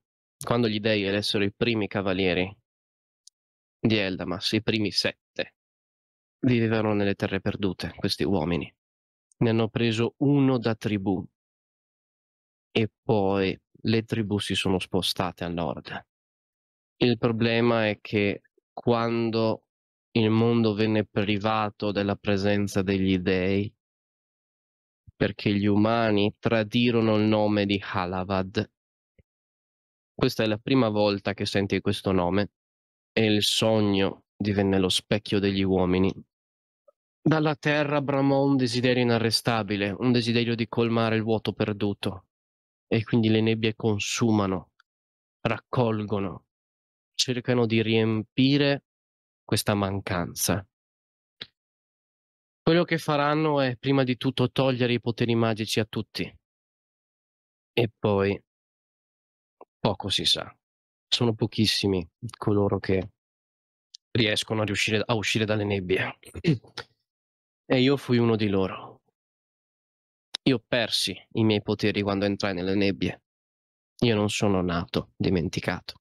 quando gli dei elessero i primi cavalieri di Eldamas, i primi sette, vivevano nelle terre perdute, questi uomini. Ne hanno preso uno da tribù e poi le tribù si sono spostate a nord. Il problema è che quando il mondo venne privato della presenza degli dei, perché gli umani tradirono il nome di Halavad. Questa è la prima volta che senti questo nome e il sogno divenne lo specchio degli uomini. Dalla terra bramò un desiderio inarrestabile, un desiderio di colmare il vuoto perduto, e quindi le nebbie consumano, raccolgono, cercano di riempire questa mancanza. Quello che faranno è prima di tutto togliere i poteri magici a tutti e poi poco si sa. Sono pochissimi coloro che riescono a, riuscire, a uscire dalle nebbie. E io fui uno di loro. Io persi i miei poteri quando entrai nelle nebbie. Io non sono nato dimenticato.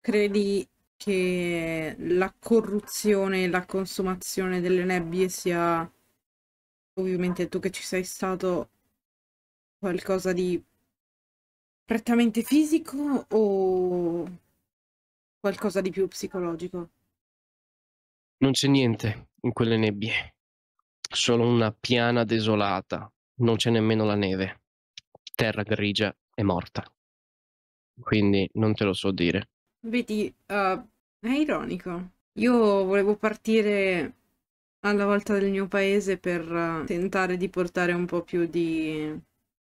Credi che la corruzione e la consumazione delle nebbie sia, ovviamente tu che ci sei stato, qualcosa di prettamente fisico o qualcosa di più psicologico? Non c'è niente in quelle nebbie solo una piana desolata, non c'è nemmeno la neve, terra grigia e morta. Quindi non te lo so dire. Vedi, uh, è ironico. Io volevo partire alla volta del mio paese per eh, tentare di portare un po' più di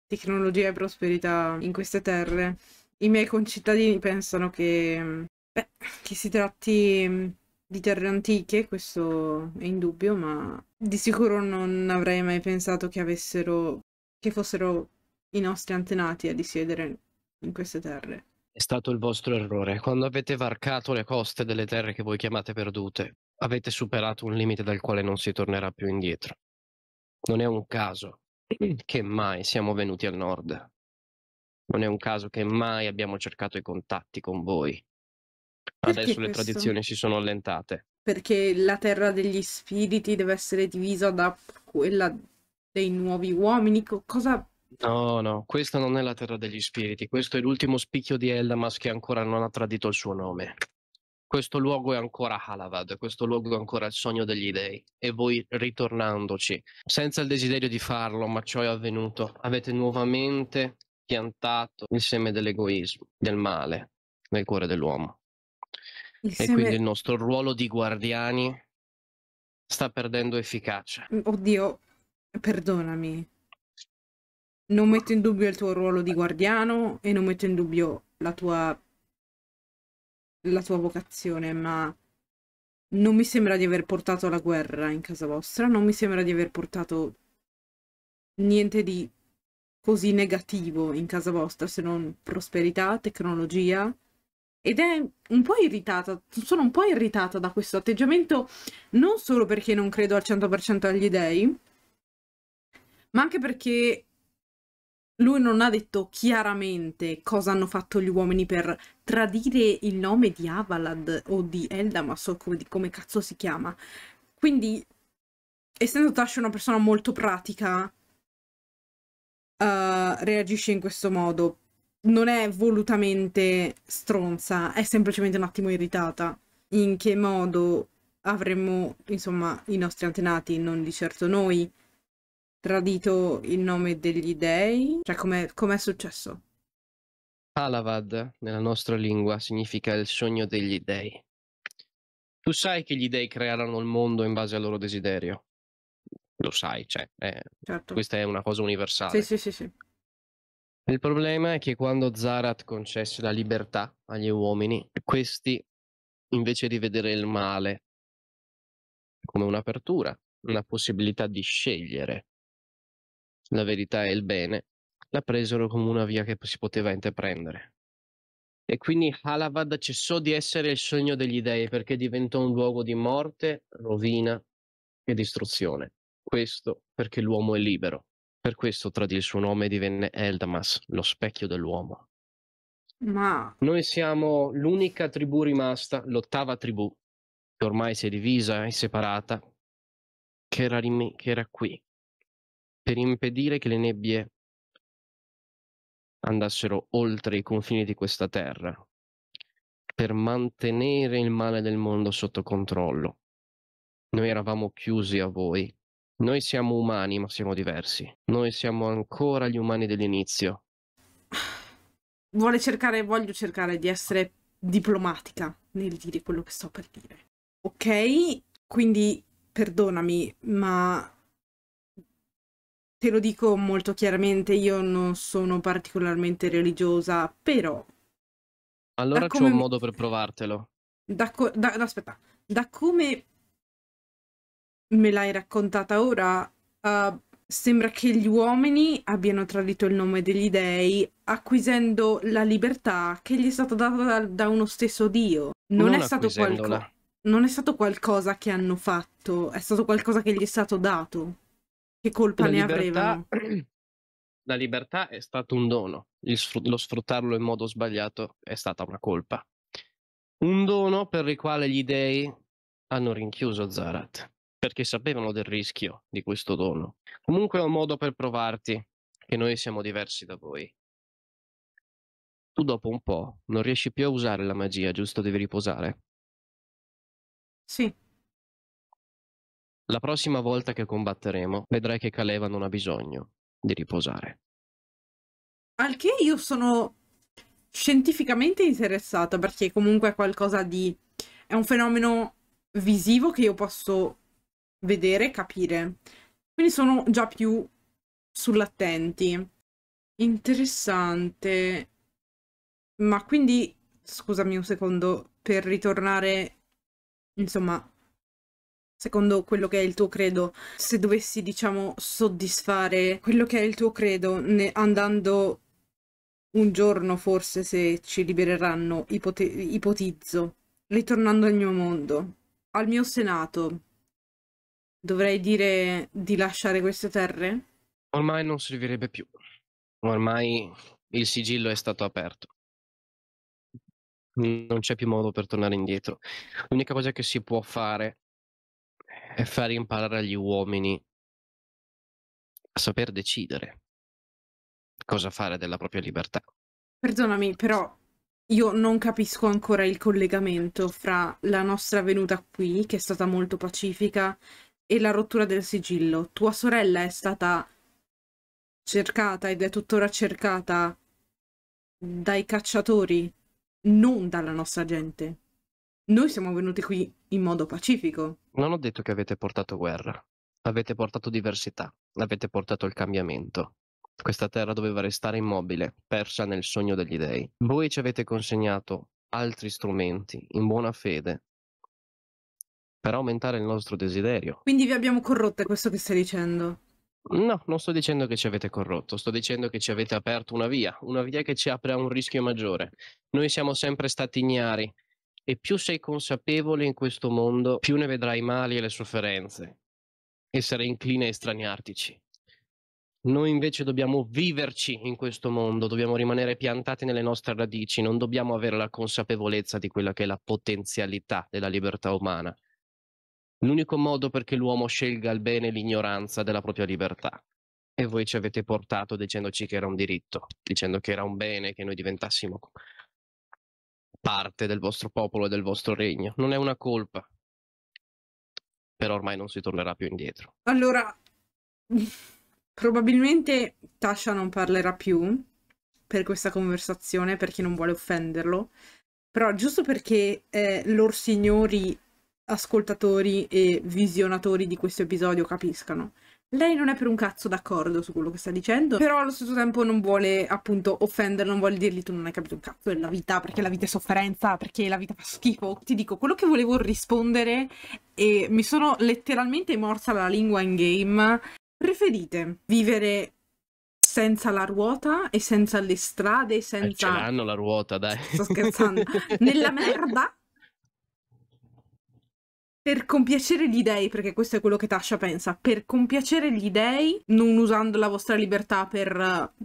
tecnologia e prosperità in queste terre. I miei concittadini pensano che, mm, beh, che si tratti mm, di terre antiche, questo è indubbio, ma di sicuro non avrei mai pensato che avessero che fossero i nostri antenati a risiedere in queste terre. È stato il vostro errore. Quando avete varcato le coste delle terre che voi chiamate perdute, avete superato un limite dal quale non si tornerà più indietro. Non è un caso che mai siamo venuti al nord. Non è un caso che mai abbiamo cercato i contatti con voi. Perché Adesso questo? le tradizioni si sono allentate. Perché la terra degli spiriti deve essere divisa da quella dei nuovi uomini? Cosa... No, no, questa non è la terra degli spiriti, questo è l'ultimo spicchio di Eldamas che ancora non ha tradito il suo nome. Questo luogo è ancora Halavad, questo luogo è ancora il sogno degli dei. E voi ritornandoci, senza il desiderio di farlo, ma ciò è avvenuto, avete nuovamente piantato il seme dell'egoismo, del male, nel cuore dell'uomo. Il e quindi il nostro ruolo di guardiani sta perdendo efficacia. Mhmm, oddio, perdonami. Non metto in dubbio il tuo ruolo di guardiano e non metto in dubbio la tua la tua vocazione, ma non mi sembra di aver portato la guerra in casa vostra, non mi sembra di aver portato niente di così negativo in casa vostra se non prosperità, tecnologia, ed è un po' irritata, sono un po' irritata da questo atteggiamento, non solo perché non credo al 100% agli dèi, ma anche perché lui non ha detto chiaramente cosa hanno fatto gli uomini per tradire il nome di Avalad o di Eldamas o come, come cazzo si chiama. Quindi, essendo Tash una persona molto pratica, uh, reagisce in questo modo non è volutamente stronza, è semplicemente un attimo irritata. In che modo avremmo, insomma, i nostri antenati, non di certo noi, tradito il nome degli dei? Cioè, com'è, com'è successo? Alavad, nella nostra lingua, significa il sogno degli dei. Tu sai che gli dei crearono il mondo in base al loro desiderio. Lo sai, cioè, eh, certo. questa è una cosa universale. Sì, sì, sì, sì. Il problema è che quando Zarat concesse la libertà agli uomini, questi, invece di vedere il male come un'apertura, mm. una possibilità di scegliere la verità e il bene, la presero come una via che si poteva intraprendere. E quindi Halavad cessò di essere il sogno degli dei perché diventò un luogo di morte, rovina e distruzione. Questo perché l'uomo è libero. Per questo tradì il suo nome e divenne Eldamas, lo specchio dell'uomo. Ma... Noi siamo l'unica tribù rimasta, l'ottava tribù, che ormai si è divisa e separata, che era, rim- che era qui, per impedire che le nebbie andassero oltre i confini di questa terra, per mantenere il male del mondo sotto controllo. Noi eravamo chiusi a voi, noi siamo umani, ma siamo diversi. Noi siamo ancora gli umani dell'inizio. Vuole cercare, voglio cercare di essere diplomatica nel dire quello che sto per dire. Ok? Quindi perdonami, ma te lo dico molto chiaramente, io non sono particolarmente religiosa, però... Allora come... c'è un modo per provartelo. Da, co... da... aspetta, da come me l'hai raccontata ora, uh, sembra che gli uomini abbiano tradito il nome degli dei acquisendo la libertà che gli è stata data da, da uno stesso Dio. Non, non è stato qualcosa. Non è stato qualcosa che hanno fatto, è stato qualcosa che gli è stato dato. Che colpa la ne libertà... avevano? La libertà è stato un dono, sfr- lo sfruttarlo in modo sbagliato è stata una colpa. Un dono per il quale gli dei hanno rinchiuso Zarat perché sapevano del rischio di questo dono. Comunque è un modo per provarti che noi siamo diversi da voi. Tu dopo un po' non riesci più a usare la magia, giusto? Devi riposare. Sì. La prossima volta che combatteremo vedrai che Caleva non ha bisogno di riposare. Al che io sono scientificamente interessata perché comunque è qualcosa di... è un fenomeno visivo che io posso vedere e capire. Quindi sono già più sull'attenti. Interessante. Ma quindi, scusami un secondo, per ritornare, insomma, secondo quello che è il tuo credo, se dovessi, diciamo, soddisfare quello che è il tuo credo ne, andando un giorno, forse, se ci libereranno, ipote- ipotizzo, ritornando al mio mondo, al mio senato, dovrei dire di lasciare queste terre? Ormai non servirebbe più. Ormai il sigillo è stato aperto. Non c'è più modo per tornare indietro. L'unica cosa che si può fare è far imparare agli uomini a saper decidere cosa fare della propria libertà. Perdonami, però io non capisco ancora il collegamento fra la nostra venuta qui, che è stata molto pacifica, e la rottura del sigillo. Tua sorella è stata cercata ed è tuttora cercata dai cacciatori, non dalla nostra gente. Noi siamo venuti qui in modo pacifico. Non ho detto che avete portato guerra. Avete portato diversità, avete portato il cambiamento. Questa terra doveva restare immobile, persa nel sogno degli dei. Voi ci avete consegnato altri strumenti, in buona fede, per aumentare il nostro desiderio. Quindi vi abbiamo corrotto, è questo che stai dicendo? No, non sto dicendo che ci avete corrotto, sto dicendo che ci avete aperto una via, una via che ci apre a un rischio maggiore. Noi siamo sempre stati ignari e più sei consapevole in questo mondo, più ne vedrai i mali e le sofferenze. e Essere incline a estraniartici. Noi invece dobbiamo viverci in questo mondo, dobbiamo rimanere piantati nelle nostre radici, non dobbiamo avere la consapevolezza di quella che è la potenzialità della libertà umana l'unico modo perché l'uomo scelga il bene è l'ignoranza della propria libertà. E voi ci avete portato dicendoci che era un diritto, dicendo che era un bene che noi diventassimo parte del vostro popolo e del vostro regno. Non è una colpa, però ormai non si tornerà più indietro. Allora, probabilmente Tasha non parlerà più per questa conversazione perché non vuole offenderlo, però giusto perché eh, loro signori ascoltatori e visionatori di questo episodio capiscano. Lei non è per un cazzo d'accordo su quello che sta dicendo, però allo stesso tempo non vuole appunto offenderlo, non vuole dirgli tu non hai capito un cazzo della vita, perché la vita è sofferenza, perché la vita fa schifo. Ti dico, quello che volevo rispondere e mi sono letteralmente morsa la lingua in game. Preferite vivere senza la ruota e senza le strade, eh, senza... Eh, ce l'hanno la ruota, dai. Sto scherzando. Nella merda per compiacere gli dèi, perché questo è quello che Tasha pensa, per compiacere gli dèi, non usando la vostra libertà per eh,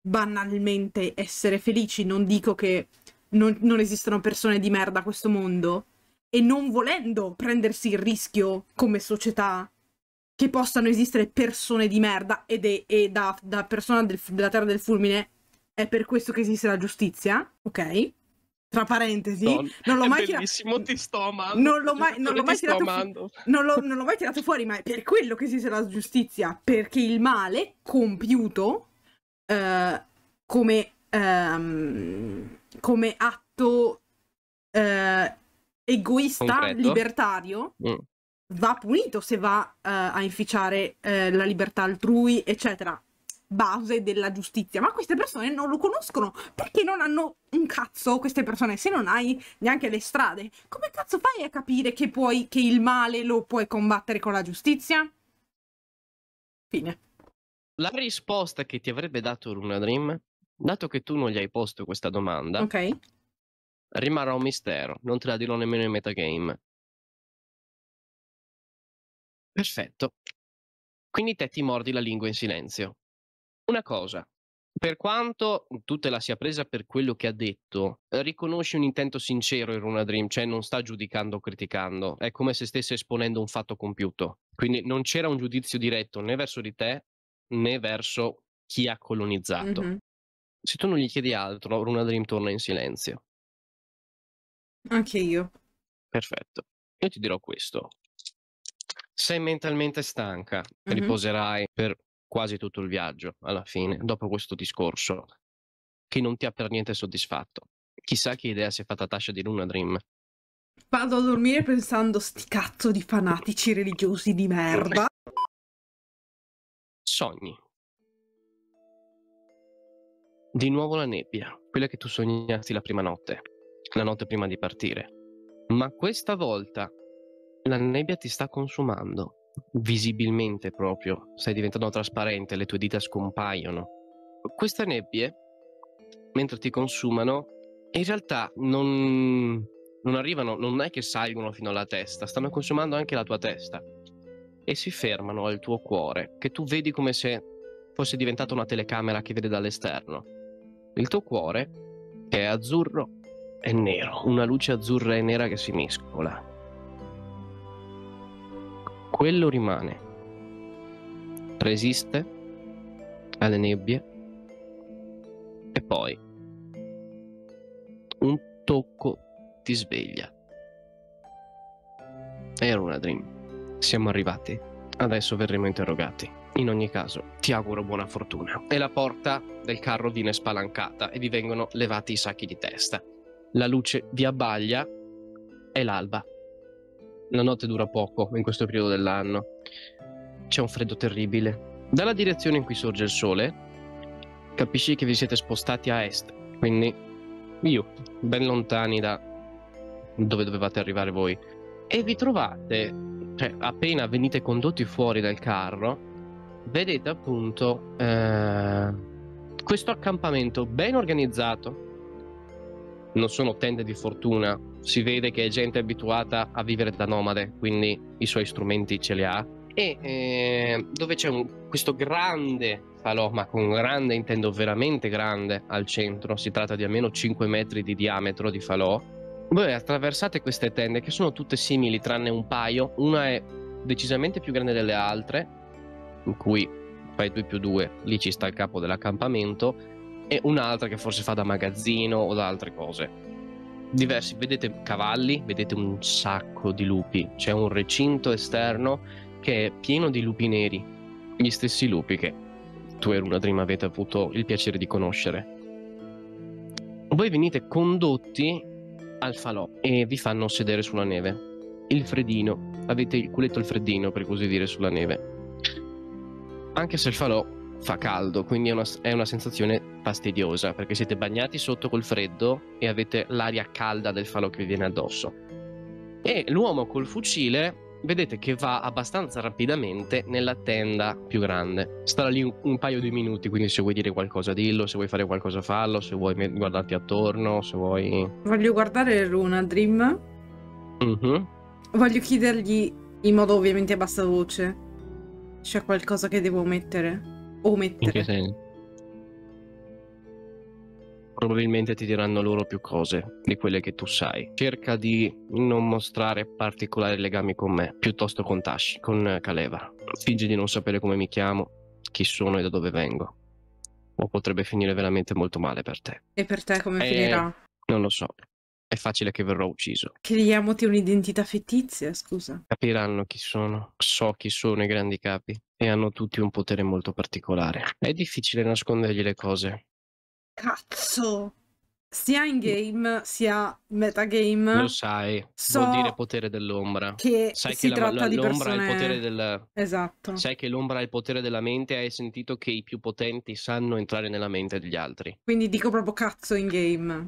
banalmente essere felici, non dico che non, non esistono persone di merda a questo mondo, e non volendo prendersi il rischio come società che possano esistere persone di merda ed è, è da, da, persona del, della terra del fulmine, è per questo che esiste la giustizia, ok? tra parentesi, Don, non l'ho mai tirato. ti sto amando. Non l'ho mai, non l'ho mai tirato fu- non, non l'ho mai tirato fuori, ma è per quello che esiste la giustizia. Perché il male compiuto uh, come, um, come, atto uh, egoista, Concreto. libertario, mm. va punito se va uh, a inficiare la libertà altrui, eccetera base della giustizia, ma queste persone non lo conoscono perché non hanno un cazzo queste persone, se non hai neanche le strade, come cazzo fai a capire che, puoi, che il male lo puoi combattere con la giustizia? Fine. La risposta che ti avrebbe dato Runa Dream, dato che tu non gli hai posto questa domanda, okay. rimarrà un mistero, non te la dirò nemmeno in metagame. Perfetto. Quindi te ti mordi la lingua in silenzio. Una cosa, per quanto tu te la sia presa per quello che ha detto, eh, riconosci un intento sincero in Runa Dream, cioè non sta giudicando o criticando, è come se stesse esponendo un fatto compiuto. Quindi non c'era un giudizio diretto né verso di te né verso chi ha colonizzato. Mm-hmm. Se tu non gli chiedi altro, Runa Dream torna in silenzio. Anche io. Perfetto. Io ti dirò questo. Sei mentalmente stanca, mm-hmm. riposerai per quasi tutto il viaggio alla fine, dopo questo discorso, che non ti ha per niente soddisfatto. Chissà che idea si è fatta Tasha di Luna Dream. Vado a dormire pensando sti cazzo di fanatici religiosi di merda. Sogni. Di nuovo la nebbia, quella che tu sognasti la prima notte, la notte prima di partire. Ma questa volta la nebbia ti sta consumando visibilmente proprio, stai diventando trasparente, le tue dita scompaiono. Queste nebbie, mentre ti consumano, in realtà non, non arrivano, non è che salgono fino alla testa, stanno consumando anche la tua testa e si fermano al tuo cuore, che tu vedi come se fosse diventata una telecamera che vede dall'esterno. Il tuo cuore, è azzurro e nero, una luce azzurra e nera che si mescola quello rimane. Resiste alle nebbie e poi un tocco ti sveglia. Era una dream. Siamo arrivati. Adesso verremo interrogati. In ogni caso, ti auguro buona fortuna. E la porta del carro viene spalancata e vi vengono levati i sacchi di testa. La luce vi abbaglia. È l'alba. La notte dura poco in questo periodo dell'anno. C'è un freddo terribile. Dalla direzione in cui sorge il sole, capisci che vi siete spostati a est, quindi io, ben lontani da dove dovevate arrivare voi. E vi trovate, cioè appena venite condotti fuori dal carro, vedete appunto eh, questo accampamento ben organizzato, non sono tende di fortuna, si vede che è gente abituata a vivere da nomade, quindi i suoi strumenti ce li ha. E eh, dove c'è un, questo grande falò, ma con grande intendo veramente grande, al centro, si tratta di almeno 5 metri di diametro di falò. Voi attraversate queste tende che sono tutte simili tranne un paio, una è decisamente più grande delle altre, in cui fai 2 più 2, lì ci sta il capo dell'accampamento, e un'altra che forse fa da magazzino o da altre cose. Diversi, vedete cavalli, vedete un sacco di lupi, c'è un recinto esterno che è pieno di lupi neri, gli stessi lupi che tu e Runa Dream avete avuto il piacere di conoscere. Voi venite condotti al falò e vi fanno sedere sulla neve. Il freddino, avete il culetto il freddino per così dire sulla neve. Anche se il falò fa caldo, quindi è una, è una, sensazione fastidiosa perché siete bagnati sotto col freddo e avete l'aria calda del falò che vi viene addosso. E l'uomo col fucile vedete che va abbastanza rapidamente nella tenda più grande. Starà lì un, un paio di minuti, quindi se vuoi dire qualcosa dillo, se vuoi fare qualcosa fallo, se vuoi guardarti attorno, se vuoi... Voglio guardare Runa Dream. Mm-hmm. Voglio chiedergli in modo ovviamente a bassa voce. C'è qualcosa che devo mettere? omettere. In che senso? Probabilmente ti diranno loro più cose di quelle che tu sai. Cerca di non mostrare particolari legami con me, piuttosto con Tashi, con Kaleva. Fingi di non sapere come mi chiamo, chi sono e da dove vengo. O potrebbe finire veramente molto male per te. E per te come e... Eh, finirà? Non lo so è facile che verrò ucciso. Creiamoti un'identità fittizia, scusa. Capiranno chi sono. So chi sono i grandi capi e hanno tutti un potere molto particolare. È difficile nascondergli le cose. Cazzo! Sia in game sia metagame. Lo sai, so vuol dire potere dell'ombra. Che sai si che tratta la, la, di persone... ha il potere del... Esatto. Sai che l'ombra ha il potere della mente hai sentito che i più potenti sanno entrare nella mente degli altri. Quindi dico proprio cazzo in game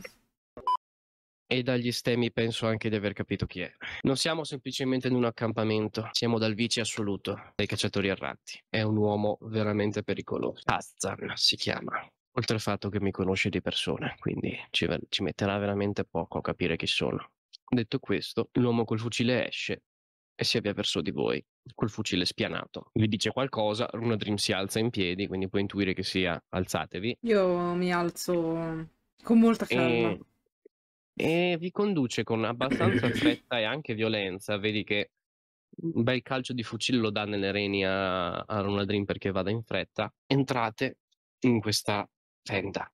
e dagli stemmi penso anche di aver capito chi è. Non siamo semplicemente in un accampamento, siamo dal vice assoluto dei cacciatori erranti. È un uomo veramente pericoloso. Hazan si chiama. Oltre al fatto che mi conosce di persona, quindi ci, ci metterà veramente poco a capire chi sono. Detto questo, l'uomo col fucile esce e si avvia verso di voi, col fucile spianato. Vi dice qualcosa, Runa Dream si alza in piedi, quindi puoi intuire che sia alzatevi. Io mi alzo con molta calma. E e vi conduce con abbastanza fretta e anche violenza. Vedi che un bel calcio di fucile lo dà nelle reni a, a Ronaldin perché vada in fretta. Entrate in questa tenda.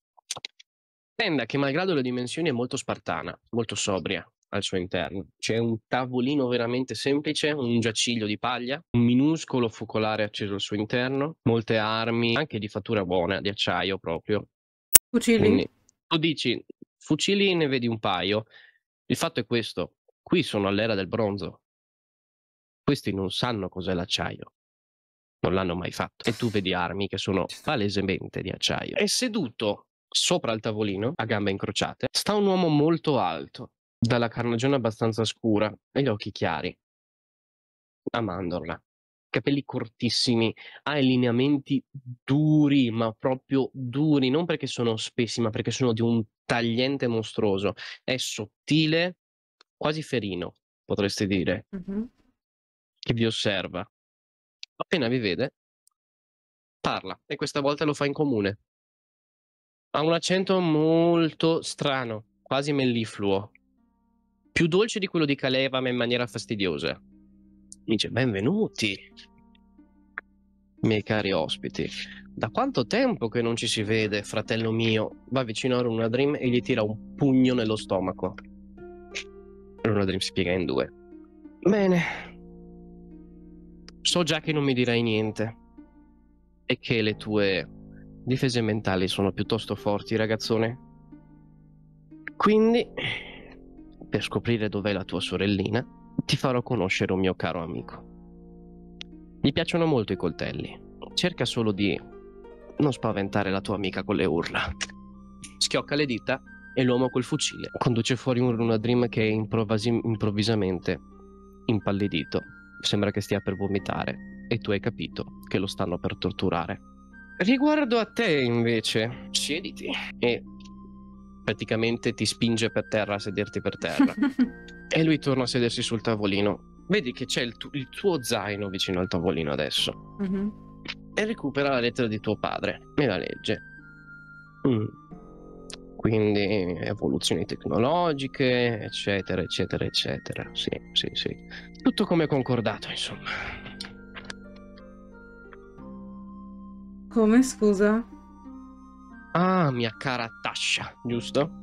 Tenda che, malgrado le dimensioni, è molto spartana, molto sobria al suo interno. C'è un tavolino veramente semplice, un giaciglio di paglia, un minuscolo focolare acceso al suo interno, molte armi, anche di fattura buona, di acciaio proprio. Fucili? Quindi, tu dici, Fucili ne vedi un paio. Il fatto è questo, qui sono all'era del bronzo. Questi non sanno cos'è l'acciaio. Non l'hanno mai fatto. E tu vedi armi che sono palesemente di acciaio. È seduto sopra il tavolino, a gambe incrociate, sta un uomo molto alto, dalla carnagione abbastanza scura e gli occhi chiari. A mandorla capelli cortissimi, ha i lineamenti duri, ma proprio duri, non perché sono spessi, ma perché sono di un tagliente mostruoso. È sottile, quasi ferino, potreste dire, mm-hmm. che vi osserva. Appena vi vede, parla e questa volta lo fa in comune. Ha un accento molto strano, quasi mellifluo, più dolce di quello di Caleva, ma in maniera fastidiosa. Dice benvenuti, miei cari ospiti. Da quanto tempo che non ci si vede, fratello mio? Va vicino a Runa Dream e gli tira un pugno nello stomaco. Runa Dream si piega in due. Bene. So già che non mi dirai niente e che le tue difese mentali sono piuttosto forti, ragazzone. Quindi, per scoprire dov'è la tua sorellina, ti farò conoscere un mio caro amico. Mi piacciono molto i coltelli. Cerca solo di non spaventare la tua amica con le urla. Schiocca le dita e l'uomo col fucile conduce fuori una Dream che improvvisi- improvvisamente, impallidito, sembra che stia per vomitare e tu hai capito che lo stanno per torturare. Riguardo a te, invece, siediti e praticamente ti spinge per terra a sederti per terra. e lui torna a sedersi sul tavolino. Vedi che c'è il, tu- il tuo zaino vicino al tavolino adesso. Mm-hmm. E recupera la lettera di tuo padre e la legge. Mm. Quindi evoluzioni tecnologiche, eccetera, eccetera, eccetera. Sì, sì, sì. Tutto come concordato, insomma. Come scusa? Ah, mia cara Tasha, giusto?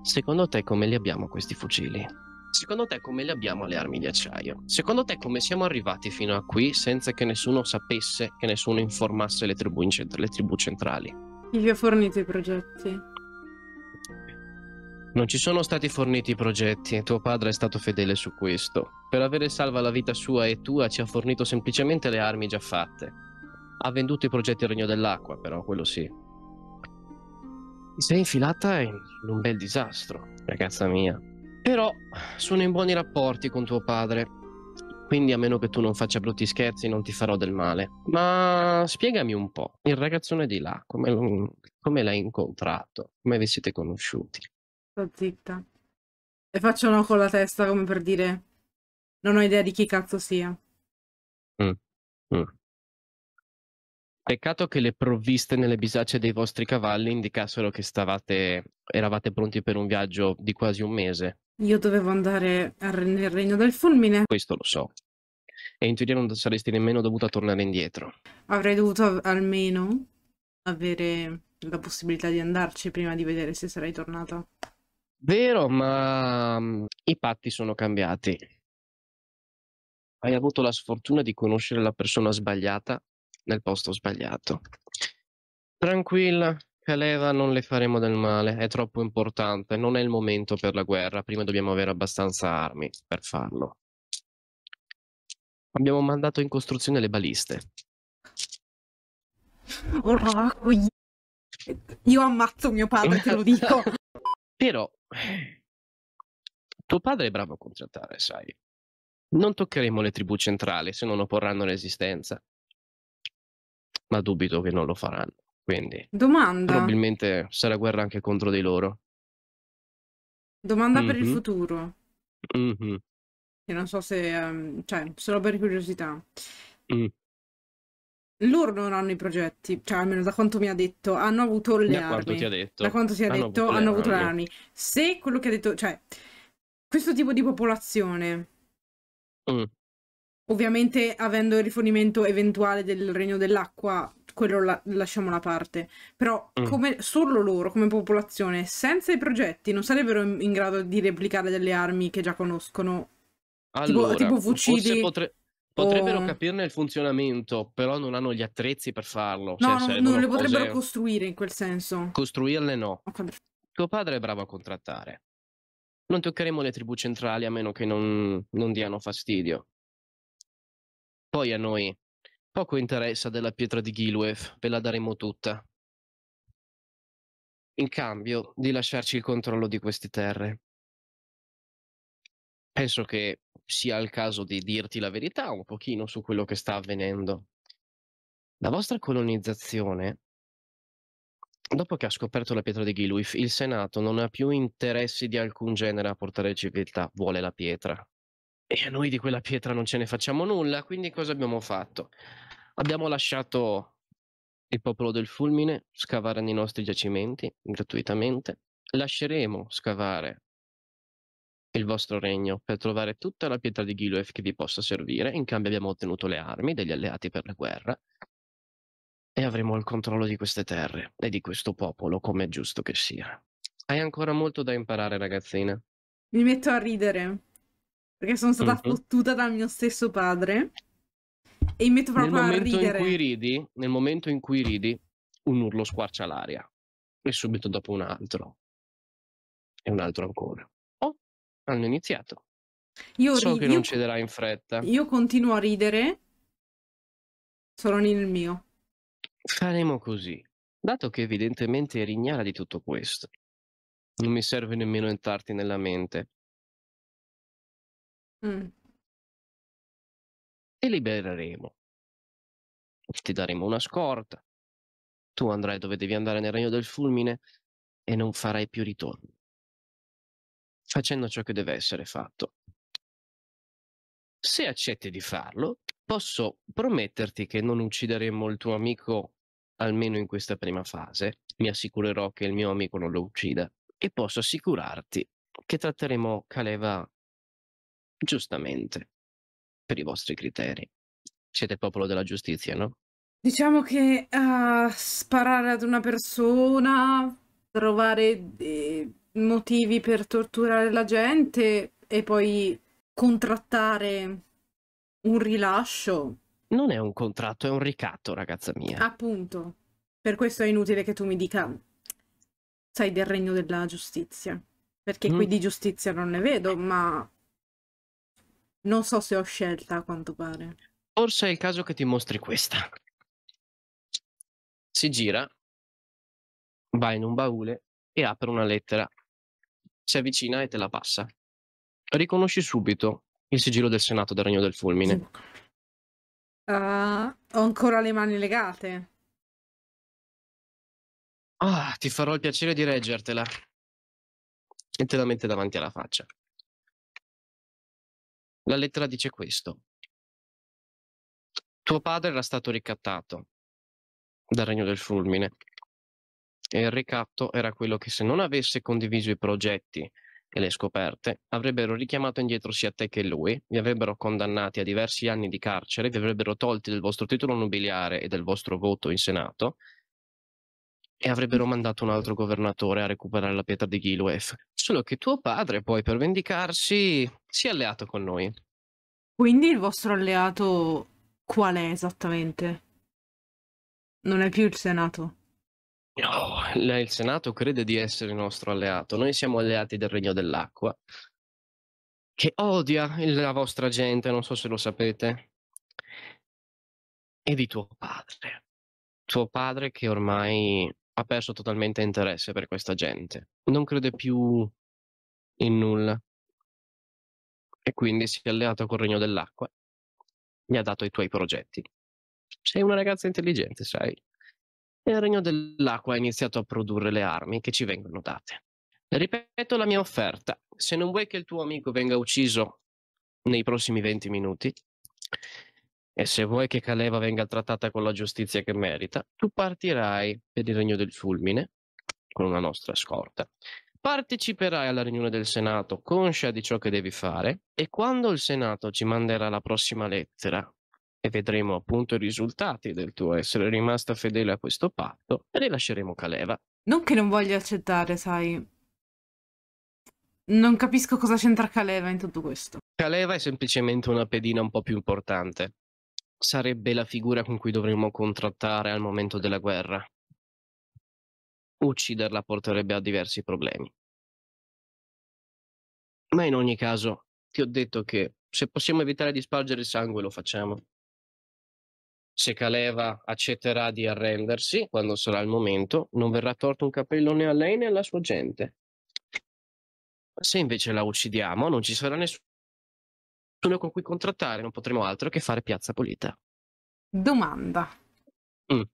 Secondo te come li abbiamo questi fucili? Secondo te come li abbiamo le armi di acciaio? Secondo te come siamo arrivati fino a qui senza che nessuno sapesse, che nessuno informasse le tribù, centra- le tribù centrali? Chi vi ha fornito i progetti? Non ci sono stati forniti i progetti e tuo padre è stato fedele su questo. Per avere salva la vita sua e tua ci ha fornito semplicemente le armi già fatte. Ha venduto i progetti al Regno dell'Acqua, però, quello sì. Mi sei infilata in un bel disastro, ragazza mia. Però sono in buoni rapporti con tuo padre, quindi a meno che tu non faccia brutti scherzi non ti farò del male. Ma spiegami un po', il ragazzone di là, come, come l'hai incontrato? Come vi siete conosciuti? Sto zitta. E faccio no con la testa come per dire, non ho idea di chi cazzo sia. Mm. Mm. Peccato che le provviste nelle bisacce dei vostri cavalli indicassero che stavate, eravate pronti per un viaggio di quasi un mese. Io dovevo andare nel regno del fulmine. Questo lo so. E in teoria non saresti nemmeno dovuta tornare indietro. Avrei dovuto almeno avere la possibilità di andarci prima di vedere se sarei tornata. Vero, ma mm, i patti sono cambiati. Hai avuto la sfortuna di conoscere la persona sbagliata nel posto sbagliato. Tranquilla, Caleva, non le faremo del male, è troppo importante, non è il momento per la guerra, prima dobbiamo avere abbastanza armi per farlo. Abbiamo mandato in costruzione le baliste. Oh, io ammazzo mio padre, te lo dico. Però, tuo padre è bravo a contrattare, sai. Non toccheremo le tribù centrali se non opporranno resistenza ma dubito che non lo faranno. Quindi Domanda. probabilmente sarà guerra anche contro di loro. Domanda per il Mhm, futuro, mhm, che non so se, ehm, cioè, solo per curiosità. mm. Loro non hanno i progetti, cioè almeno da quanto mi ha detto, hanno avuto le Da quanto ti ha armi. Da quanto si è hanno detto, avuto hanno avuto le armi. Se quello che ha detto, cioè, questo tipo di popolazione Mm. Ovviamente avendo il rifornimento eventuale del regno dell'acqua, quello la- lasciamo da parte. Però mm. come, solo loro, come popolazione, senza i progetti, non sarebbero in grado di replicare delle armi che già conoscono. Allora, tipo, tipo fucili. Potre- potrebbero o... capirne il funzionamento, però non hanno gli attrezzi per farlo. No, cioè, non, non le potrebbero cose... costruire in quel senso. Costruirle no. Okay. Tuo padre è bravo a contrattare. Non toccheremo le tribù centrali a meno che non, non diano fastidio. Poi a noi. Poco interessa della pietra di Gilweth, ve la daremo tutta. In cambio di lasciarci il controllo di queste terre. Penso che sia il caso di dirti la verità un pochino su quello che sta avvenendo. La vostra colonizzazione Dopo che ha scoperto la pietra di Gilwith, il Senato non ha più interessi di alcun genere a portare civiltà, vuole la pietra e a noi di quella pietra non ce ne facciamo nulla, quindi cosa abbiamo fatto? Abbiamo lasciato il popolo del fulmine scavare nei nostri giacimenti gratuitamente, lasceremo scavare il vostro regno per trovare tutta la pietra di Giloef che vi possa servire, in cambio abbiamo ottenuto le armi degli alleati per la guerra e avremo il controllo di queste terre e di questo popolo come è giusto che sia. Hai ancora molto da imparare ragazzina. Mi metto a ridere perché sono stata mm-hmm. fottuta dal mio stesso padre e mi metto proprio nel a ridere. In cui ridi, nel momento in cui ridi, un urlo squarcia l'aria e subito dopo un altro e un altro ancora. Oh, hanno iniziato. Io so ridi, che non cederai in fretta. Io continuo a ridere, sono nel mio. Faremo così. Dato che evidentemente eri ignara di tutto questo, non mi serve nemmeno entrarti nella mente. Mh. Mm. Ti libereremo. Ti daremo una scorta. Tu andrai dove devi andare nel regno del fulmine e non farai più ritorno. Facendo ciò che deve essere fatto. Se accetti di farlo, posso prometterti che non uccideremo il tuo amico almeno in questa prima fase. Mi assicurerò che il mio amico non lo uccida e posso assicurarti che tratteremo Caleva giustamente, per i vostri criteri. Siete il popolo della giustizia, no? Diciamo che uh, sparare ad una persona, trovare eh, motivi per torturare la gente e poi contrattare un rilascio. Non è un contratto, è un ricatto, ragazza mia. Appunto. Per questo è inutile che tu mi dica, sei del regno della giustizia. Perché mm. qui di giustizia non ne vedo, ma non so se ho scelta, a quanto pare. Forse è il caso che ti mostri questa. Si gira, va in un baule e apre una lettera. Si avvicina e te la passa. Riconosci subito il sigillo del Senato del Regno del Fulmine. Sì. Uh, ho ancora le mani legate. Ah, ti farò il piacere di reggertela. E te la mette davanti alla faccia. La lettera dice questo. Tuo padre era stato ricattato dal regno del fulmine e il ricatto era quello che se non avesse condiviso i progetti e le scoperte, avrebbero richiamato indietro sia te che lui, vi avrebbero condannati a diversi anni di carcere, vi avrebbero tolti del vostro titolo nobiliare e del vostro voto in Senato e avrebbero mandato un altro governatore a recuperare la pietra di Gilweth. Solo che tuo padre, poi per vendicarsi, si è alleato con noi. Quindi il vostro alleato qual è esattamente? Non è più il Senato. No, il Senato crede di essere il nostro alleato. Noi siamo alleati del Regno dell'Acqua, che odia la vostra gente, non so se lo sapete, e di tuo padre. Tuo padre che ormai ha perso totalmente interesse per questa gente. Non crede più in nulla. E quindi si è alleato col Regno dell'Acqua. Gli ha dato i tuoi progetti. Sei una ragazza intelligente, sai. E il Regno dell'Acqua ha iniziato a produrre le armi che ci vengono date. Ripeto la mia offerta. Se non vuoi che il tuo amico venga ucciso nei prossimi 20 minuti, e se vuoi che Caleva venga trattata con la giustizia che merita, tu partirai per il Regno del Fulmine con una nostra scorta. Parteciperai alla riunione del Senato conscia di ciò che devi fare e quando il Senato ci manderà la prossima lettera e vedremo appunto i risultati del tuo essere rimasta fedele a questo patto, rilasceremo Caleva. Non che non voglia accettare, sai. Non capisco cosa c'entra Caleva in tutto questo. Caleva è semplicemente una pedina un po' più importante sarebbe la figura con cui dovremmo contrattare al momento della guerra. Ucciderla porterebbe a diversi problemi. Ma in ogni caso, ti ho detto che se possiamo evitare di spargere il sangue lo facciamo. Se Caleva accetterà di arrendersi, quando sarà il momento, non verrà torto un capello né a lei né alla sua gente. Se invece la uccidiamo, non ci sarà nessuno nessuno con cui contrattare, non potremo altro che fare piazza pulita. Domanda. Mm. Uh...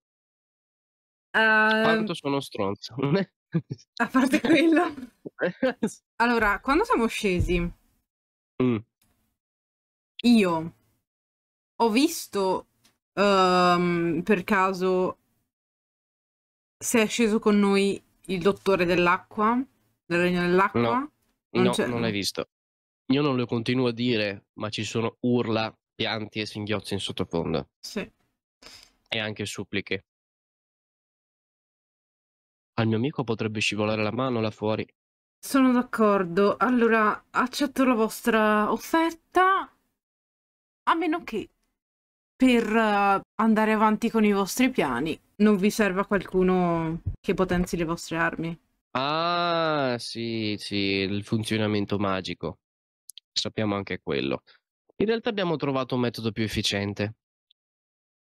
Ehm, Quanto sono stronzo. A parte quello. allora, quando siamo scesi, mm. io ho visto um, per caso se è sceso con noi il dottore dell'acqua, del regno dell'acqua. No, non, no, non l'hai visto io non lo continuo a dire, ma ci sono urla, pianti e singhiozzi in sottofondo. Sì. E anche suppliche. Al mio amico potrebbe scivolare la mano là fuori. Sono d'accordo. Allora, accetto la vostra offerta, a meno che per eh, andare avanti con i vostri piani non vi serva qualcuno che potenzi le vostre armi. Ah, sì, sì, il funzionamento magico sappiamo anche quello. In realtà abbiamo trovato un metodo più efficiente.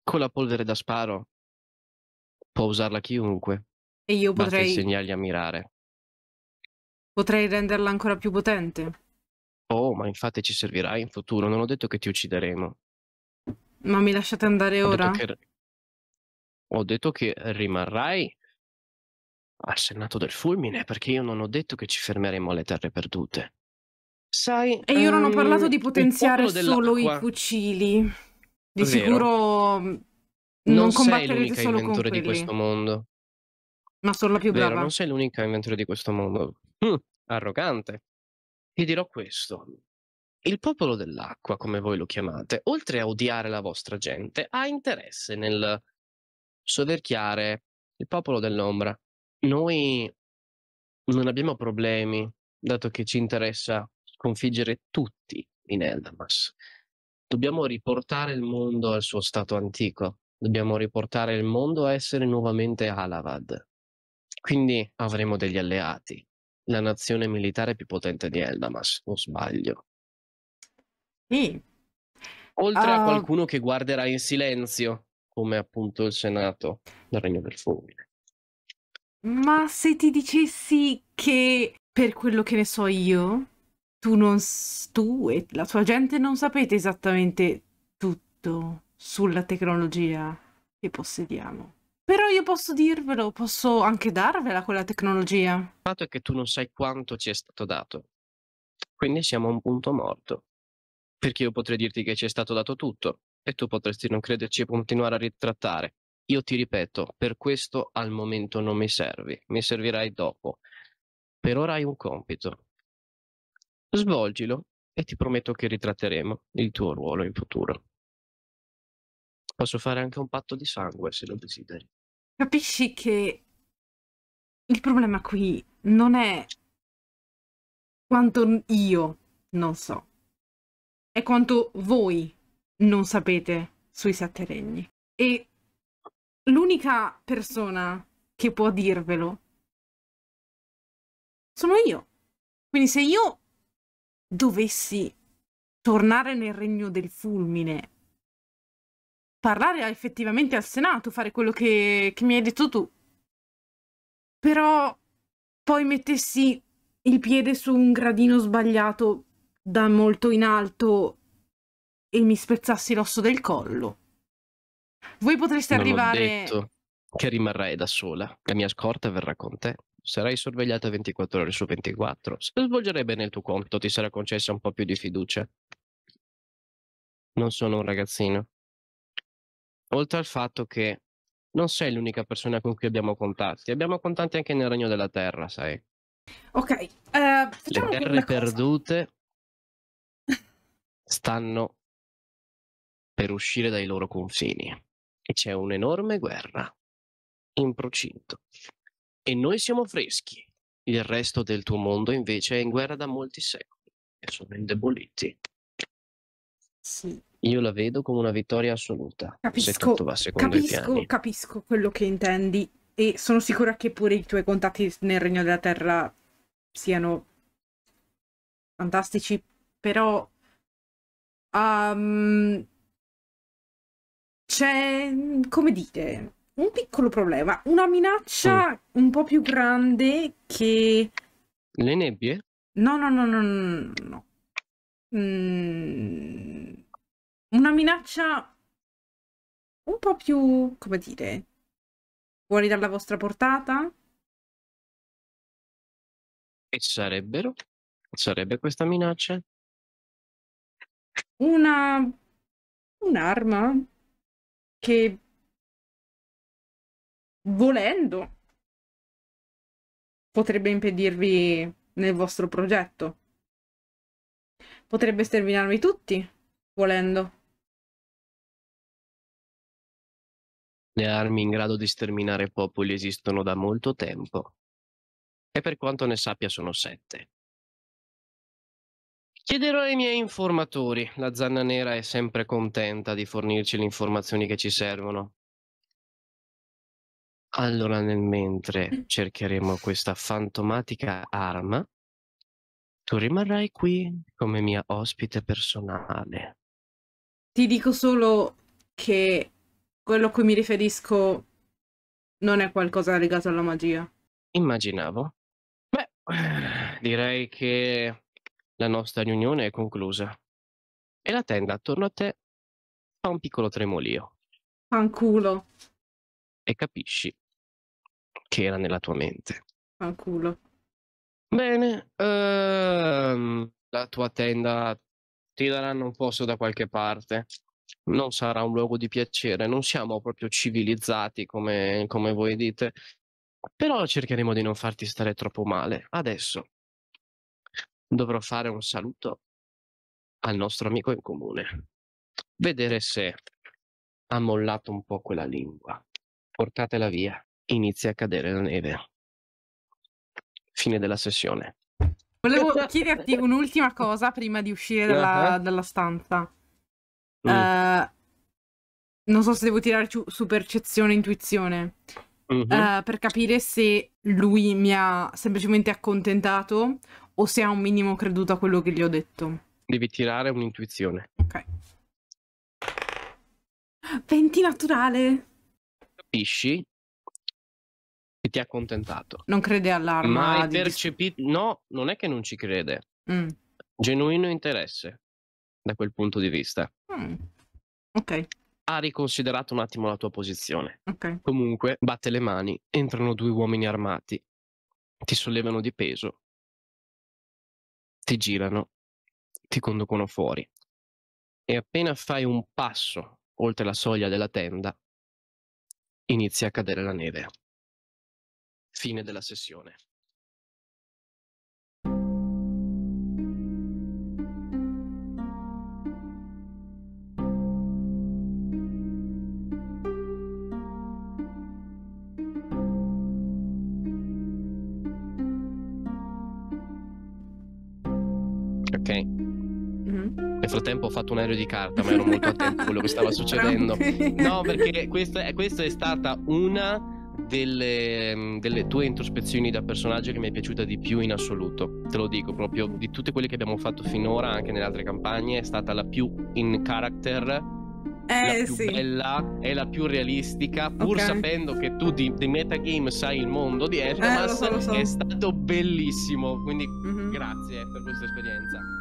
Con la polvere da sparo può usarla chiunque. E io potrei... Basta insegnargli a mirare. Potrei renderla ancora più potente. Oh, ma infatti ci servirà in futuro. Non ho detto che ti uccideremo. Ma mi lasciate andare ho ora? Detto che... Ho detto che rimarrai al Senato del Fulmine perché io non ho detto che ci fermeremo alle terre perdute. Sai, e io um, non ho parlato ehm, di potenziare solo i fucili. Di Vero. sicuro mm, non, non sei l'unica inventore di questo mondo. Ma sono la più Vero, brava. non sei l'unica inventore di questo mondo. Hm, arrogante. Ti dirò questo. Il popolo dell'acqua, come voi lo chiamate, oltre a odiare la vostra gente, ha interesse nel soverchiare il popolo dell'ombra. Noi non abbiamo problemi, dato che ci interessa sconfiggere tutti in Eldamas. Dobbiamo riportare il mondo al suo stato antico, dobbiamo riportare il mondo a essere nuovamente Alavad. Quindi avremo degli alleati, la nazione militare più potente di Eldamas, o sbaglio. Sì. Oltre uh... a ah. qualcuno che guarderà in silenzio, come appunto il Senato del Regno del Fulmine. Ma se ti dicessi che, per quello che ne so io, tu, non, tu e la tua gente non sapete esattamente tutto sulla tecnologia che possediamo. Però io posso dirvelo, posso anche darvela quella tecnologia. Il fatto è che tu non sai quanto ci è stato dato. Quindi siamo a un punto morto. Perché io potrei dirti che ci è stato dato tutto e tu potresti non crederci e continuare a ritrattare. Io ti ripeto, per questo al momento non mi servi, mi servirai dopo. Per ora hai un compito, Svolgilo e ti prometto che ritratteremo il tuo ruolo in futuro. Posso fare anche un patto di sangue se lo desideri. Capisci che il problema qui non è quanto io non so, è quanto voi non sapete sui sette regni. E l'unica persona che può dirvelo sono io. Quindi se io dovessi tornare nel regno del fulmine, parlare effettivamente al Senato, fare quello che, che mi hai detto tu, però poi mettessi il piede su un gradino sbagliato da molto in alto e mi spezzassi l'osso del collo. Voi potreste non arrivare... Ho detto che rimarrai da sola, la mia scorta verrà con te sarai sorvegliata 24 ore su 24. Se svolgerai bene il tuo conto, ti sarà concessa un po' più di fiducia. Non sono un ragazzino. Oltre al fatto che non sei l'unica persona con cui abbiamo contatti, abbiamo contatti anche nel regno della terra, sai. Ok, uh, le terre perdute stanno per uscire dai loro confini e c'è un'enorme guerra in procinto e noi siamo freschi. Il resto del tuo mondo invece è in guerra da molti secoli e sono indeboliti. Sì. Io la vedo come una vittoria assoluta. Capisco, capisco, capisco quello che intendi e sono sicura che pure i tuoi contatti nel Regno della Terra siano fantastici, però um, c'è, come dire, un piccolo problema, una minaccia mm. un po' più grande che... Le nebbie? No, no, no, no, no. no. Mm. Una minaccia un po' più, come dire, fuori dalla vostra portata? E sarebbero? Sarebbe questa minaccia? Una... un'arma che volendo, potrebbe impedirvi nel vostro progetto. Potrebbe sterminarvi tutti, volendo. Le armi in grado di sterminare popoli esistono da molto tempo. E per quanto ne sappia sono sette. Chiederò ai miei informatori. La zanna nera è sempre contenta di fornirci le informazioni che ci servono. Allora, nel mentre cercheremo questa fantomatica arma, tu rimarrai qui come mia ospite personale. Ti dico solo che quello a cui mi riferisco non è qualcosa legato alla magia. Immaginavo. Beh, direi che la nostra riunione è conclusa. E la tenda attorno a te fa un piccolo tremolio. Fanculo. E capisci che era nella tua mente. Fanculo. Bene, ehm, la tua tenda ti daranno un posto da qualche parte. Non sarà un luogo di piacere, non siamo proprio civilizzati come, come voi dite, però cercheremo di non farti stare troppo male. Adesso dovrò fare un saluto al nostro amico in comune, vedere se ha mollato un po' quella lingua. Portatela via inizia a cadere la neve. Fine della sessione. Volevo chiederti un'ultima cosa prima di uscire dalla, uh-huh. dalla stanza. Mm. Uh, non so se devo tirarci su percezione, intuizione, mm-hmm. uh, per capire se lui mi ha semplicemente accontentato o se ha un minimo creduto a quello che gli ho detto. Devi tirare un'intuizione. Ok. 20 naturale. Capisci che ti ha accontentato. Non crede all'arma. Ma hai percepito... no, non è che non ci crede. Mm. Genuino interesse da quel punto di vista. Mm. Ok. Ha riconsiderato un attimo la tua posizione. Ok. Comunque, batte le mani, entrano due uomini armati, ti sollevano di peso, ti girano, ti conducono fuori. E appena fai un passo oltre la soglia della tenda, inizia a cadere la neve. Fine della sessione. Ok. Mm-hmm. Nel frattempo ho fatto un aereo di carta, ma ero molto attento a quello che stava succedendo. No, perché questa è, questa è stata una delle, mm, delle, tue introspezioni da personaggio che mi è piaciuta di più in assoluto. Te lo dico proprio di tutte quelle che abbiamo fatto finora, anche nelle altre campagne, è stata la più in character. Eh, la più sì. bella è la più realistica, pur okay. sapendo che tu di, di metagame sai il mondo di Elmas, eh, so, so. è stato bellissimo. Quindi mm-hmm. grazie per questa esperienza.